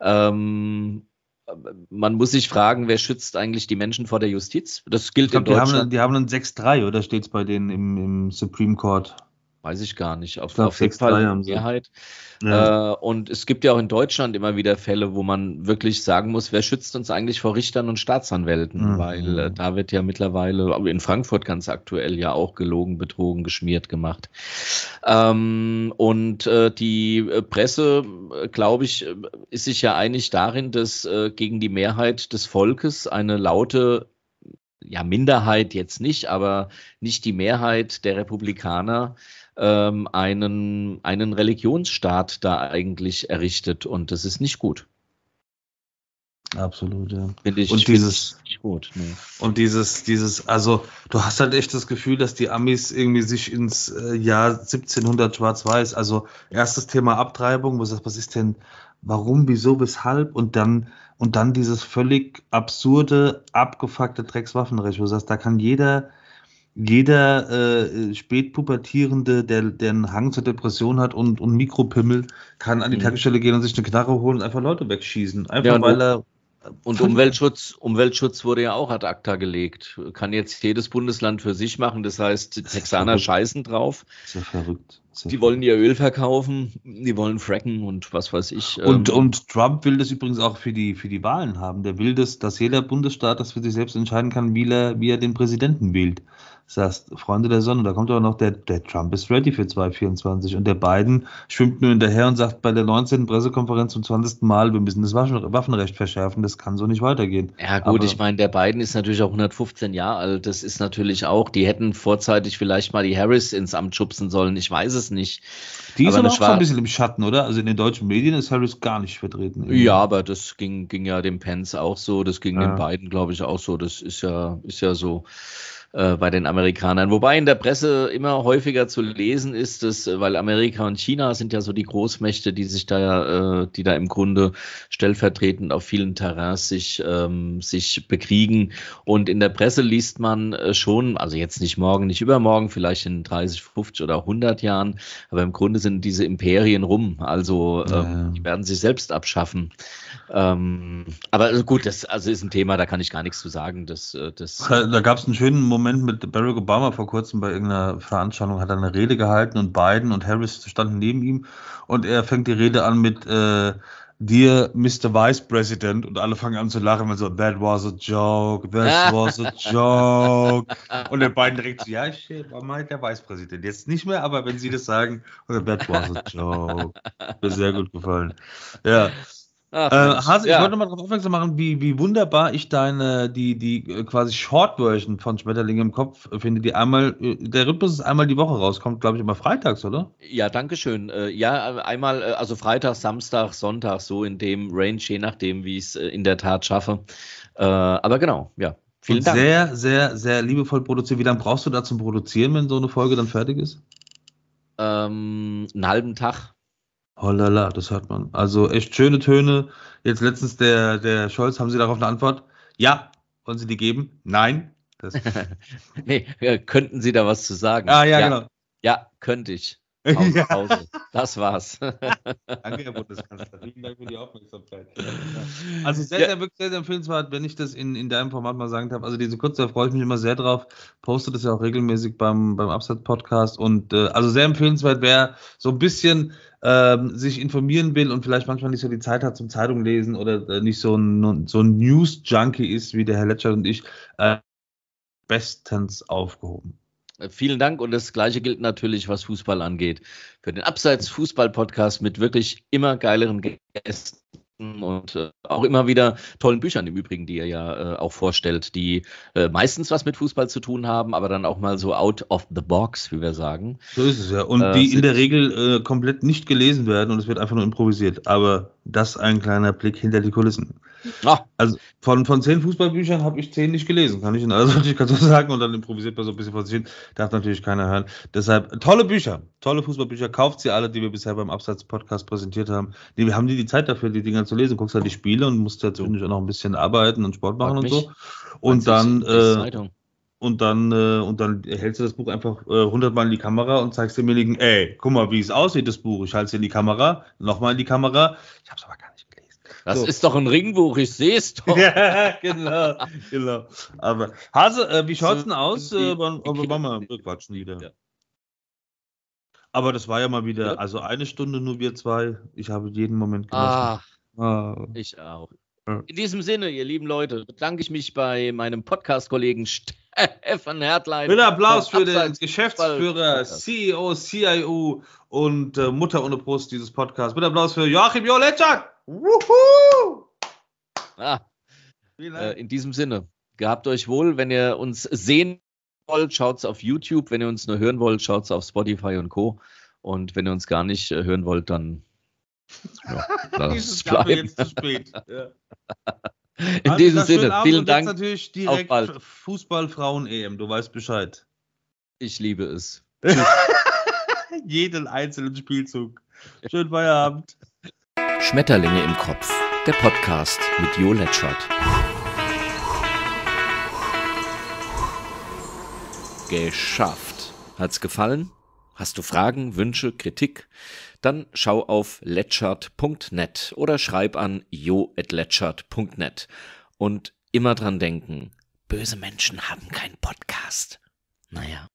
Ähm, man muss sich fragen, wer schützt eigentlich die Menschen vor der Justiz? Das gilt ich glaub, in Deutschland. Die haben, die haben einen 6-3, oder steht es bei denen im, im Supreme Court? weiß ich gar nicht, auf, auf jeden Fall eine Mehrheit. Ja. Äh, und es gibt ja auch in Deutschland immer wieder Fälle, wo man wirklich sagen muss, wer schützt uns eigentlich vor Richtern und Staatsanwälten? Mhm. Weil äh, da wird ja mittlerweile, in Frankfurt ganz aktuell ja auch gelogen, betrogen, geschmiert gemacht. Ähm, und äh, die äh, Presse, äh, glaube ich, äh, ist sich ja einig darin, dass gegen die Mehrheit des Volkes eine laute ja, Minderheit jetzt nicht, aber nicht die Mehrheit der Republikaner ähm, einen, einen Religionsstaat da eigentlich errichtet und das ist nicht gut. Absolut, ja. Ich, und dieses, gut, nee. und dieses, dieses, also du hast halt echt das Gefühl, dass die Amis irgendwie sich ins äh, Jahr 1700 schwarz-weiß, also erstes Thema Abtreibung, was, was ist denn, warum, wieso, weshalb und dann, und dann dieses völlig absurde, abgefuckte Dreckswaffenrecht, wo du sagst, da kann jeder, jeder äh, Spätpubertierende, der, der einen Hang zur Depression hat und, und Mikropimmel, kann an die mhm. Tankstelle gehen und sich eine Knarre holen und einfach Leute wegschießen. Einfach ja, weil er. Und Umweltschutz, Umweltschutz wurde ja auch ad acta gelegt. Kann jetzt jedes Bundesland für sich machen. Das heißt, die Texaner scheißen drauf. Das Ist ja verrückt. Ist die wollen ihr Öl verkaufen, die wollen fracken und was weiß ich. Und, ähm, und Trump will das übrigens auch für die, für die Wahlen haben. Der will das, dass jeder Bundesstaat das für sich selbst entscheiden kann, wie er, wie er den Präsidenten wählt sagst, Freunde der Sonne, da kommt aber noch, der, der Trump ist ready für 2024 und der Biden schwimmt nur hinterher und sagt bei der 19. Pressekonferenz zum 20. Mal, wir müssen das Waffenrecht verschärfen, das kann so nicht weitergehen. Ja gut, aber ich meine, der Biden ist natürlich auch 115 Jahre alt, das ist natürlich auch, die hätten vorzeitig vielleicht mal die Harris ins Amt schubsen sollen, ich weiß es nicht. Die ist aber, auch war, so ein bisschen im Schatten, oder? Also in den deutschen Medien ist Harris gar nicht vertreten. Irgendwie. Ja, aber das ging, ging ja dem Pence auch so, das ging ja. den Biden, glaube ich, auch so, das ist ja, ist ja so. Äh, bei den Amerikanern. Wobei in der Presse immer häufiger zu lesen ist es, äh, weil Amerika und China sind ja so die Großmächte, die sich da, äh, die da im Grunde stellvertretend auf vielen Terrains sich, ähm, sich bekriegen. Und in der Presse liest man äh, schon, also jetzt nicht morgen, nicht übermorgen, vielleicht in 30, 50 oder 100 Jahren, aber im Grunde sind diese Imperien rum. Also ähm, ja. die werden sich selbst abschaffen. Ähm, aber gut, das also ist ein Thema, da kann ich gar nichts zu sagen. Das, das da gab es einen schönen Moment. Moment mit Barack Obama vor kurzem bei irgendeiner Veranstaltung, hat er eine Rede gehalten und Biden und Harris standen neben ihm und er fängt die Rede an mit äh, Dear Mr. Vice President und alle fangen an zu lachen, weil so, that was a joke, that <laughs> was a joke. und der Biden direkt so, ja, ich war mal der Vice President. Jetzt nicht mehr, aber wenn Sie das sagen, that was a joke. Mir sehr gut gefallen. Ja. Ach, äh, Hase, ja. ich wollte mal darauf aufmerksam machen, wie, wie wunderbar ich deine, die, die äh, quasi Short-Version von Schmetterlinge im Kopf äh, finde, die einmal, äh, der Rhythmus ist einmal die Woche rauskommt, glaube ich, immer freitags, oder? Ja, danke schön. Ja, einmal, also Freitag, Samstag, Sonntag, so in dem Range, je nachdem, wie ich es in der Tat schaffe. Aber genau, ja. Vielen Und Dank. Sehr, sehr, sehr liebevoll produziert. Wie lange brauchst du da zum Produzieren, wenn so eine Folge dann fertig ist? Ähm, einen halben Tag. Holala, das hört man. Also echt schöne Töne. Jetzt letztens der, der Scholz, haben Sie darauf eine Antwort? Ja. Wollen Sie die geben? Nein. <laughs> nee, äh, könnten Sie da was zu sagen? Ah, ja, ja. genau. Ja, könnte ich. <laughs> ja. Das war's. <laughs> Danke, Herr Bundeskanzler. Vielen Dank für die Aufmerksamkeit. <laughs> Also sehr, sehr, sehr, sehr empfehlenswert, wenn ich das in, in deinem Format mal sagen darf. Also diese kurze, da freue ich mich immer sehr drauf. Poste das ja auch regelmäßig beim, beim Absatz-Podcast. Und äh, also sehr empfehlenswert, wer so ein bisschen ähm, sich informieren will und vielleicht manchmal nicht so die Zeit hat zum Zeitung lesen oder äh, nicht so ein, so ein News-Junkie ist wie der Herr Letscher und ich, äh, bestens aufgehoben. Vielen Dank und das gleiche gilt natürlich, was Fußball angeht. Für den Abseits-Fußball-Podcast mit wirklich immer geileren Gästen und äh, auch immer wieder tollen Büchern im Übrigen, die ihr ja äh, auch vorstellt, die äh, meistens was mit Fußball zu tun haben, aber dann auch mal so out of the box, wie wir sagen. So ist es ja. Und äh, die in der Regel äh, komplett nicht gelesen werden und es wird einfach nur improvisiert. Aber das ein kleiner Blick hinter die Kulissen. Ja. Ah. Also von, von zehn Fußballbüchern habe ich zehn nicht gelesen, kann ich Ihnen also ich kann so sagen. Und dann improvisiert man so ein bisschen vor sich hin. Darf natürlich keiner hören. Deshalb tolle Bücher, tolle Fußballbücher. Kauft sie alle, die wir bisher beim Absatz-Podcast präsentiert haben. Die, haben die die Zeit dafür, die Dinger zu lesen? Guckst halt die Spiele und musst natürlich auch noch ein bisschen arbeiten und Sport machen und so. Und dann, äh, und dann, äh, und dann hältst du das Buch einfach äh, hundertmal äh, in die Kamera und zeigst demjenigen, ey, guck mal, wie es aussieht, das Buch. Ich halte es in die Kamera, nochmal in die Kamera. Ich habe es aber das so. ist doch ein Ringbuch, ich sehe es <laughs> doch. ja, genau, genau. Aber Hase, äh, wie schaut's denn aus? Äh, wollen, wollen wir quatschen wieder. Ja. Aber das war ja mal wieder, ja. also eine Stunde nur wir zwei. Ich habe jeden Moment genossen. Ah, ah. Ich auch. In diesem Sinne, ihr lieben Leute, bedanke ich mich bei meinem Podcast-Kollegen Stefan Hertlein. Mit Applaus für den Geschäftsführer, CEO, CIO und äh, Mutter ohne Brust dieses Podcasts. Mit Applaus für Joachim Joletschak. Ah, äh, in diesem Sinne, gehabt euch wohl. Wenn ihr uns sehen wollt, schaut's auf YouTube. Wenn ihr uns nur hören wollt, schaut's auf Spotify und Co. Und wenn ihr uns gar nicht äh, hören wollt, dann ja, <laughs> das bleiben. jetzt zu spät. <laughs> Ja. In also, diesem Sinne, vielen Dank. Jetzt natürlich direkt Fußball-Frauen-EM, du weißt Bescheid. Ich liebe es. <laughs> Jeden einzelnen Spielzug. Schönen Feierabend. Schmetterlinge im Kopf, der Podcast mit Jo Letschert. Geschafft. Hat's gefallen? Hast du Fragen, Wünsche, Kritik? Dann schau auf letschert.net oder schreib an jo.letschert.net. Und immer dran denken, böse Menschen haben keinen Podcast. Naja.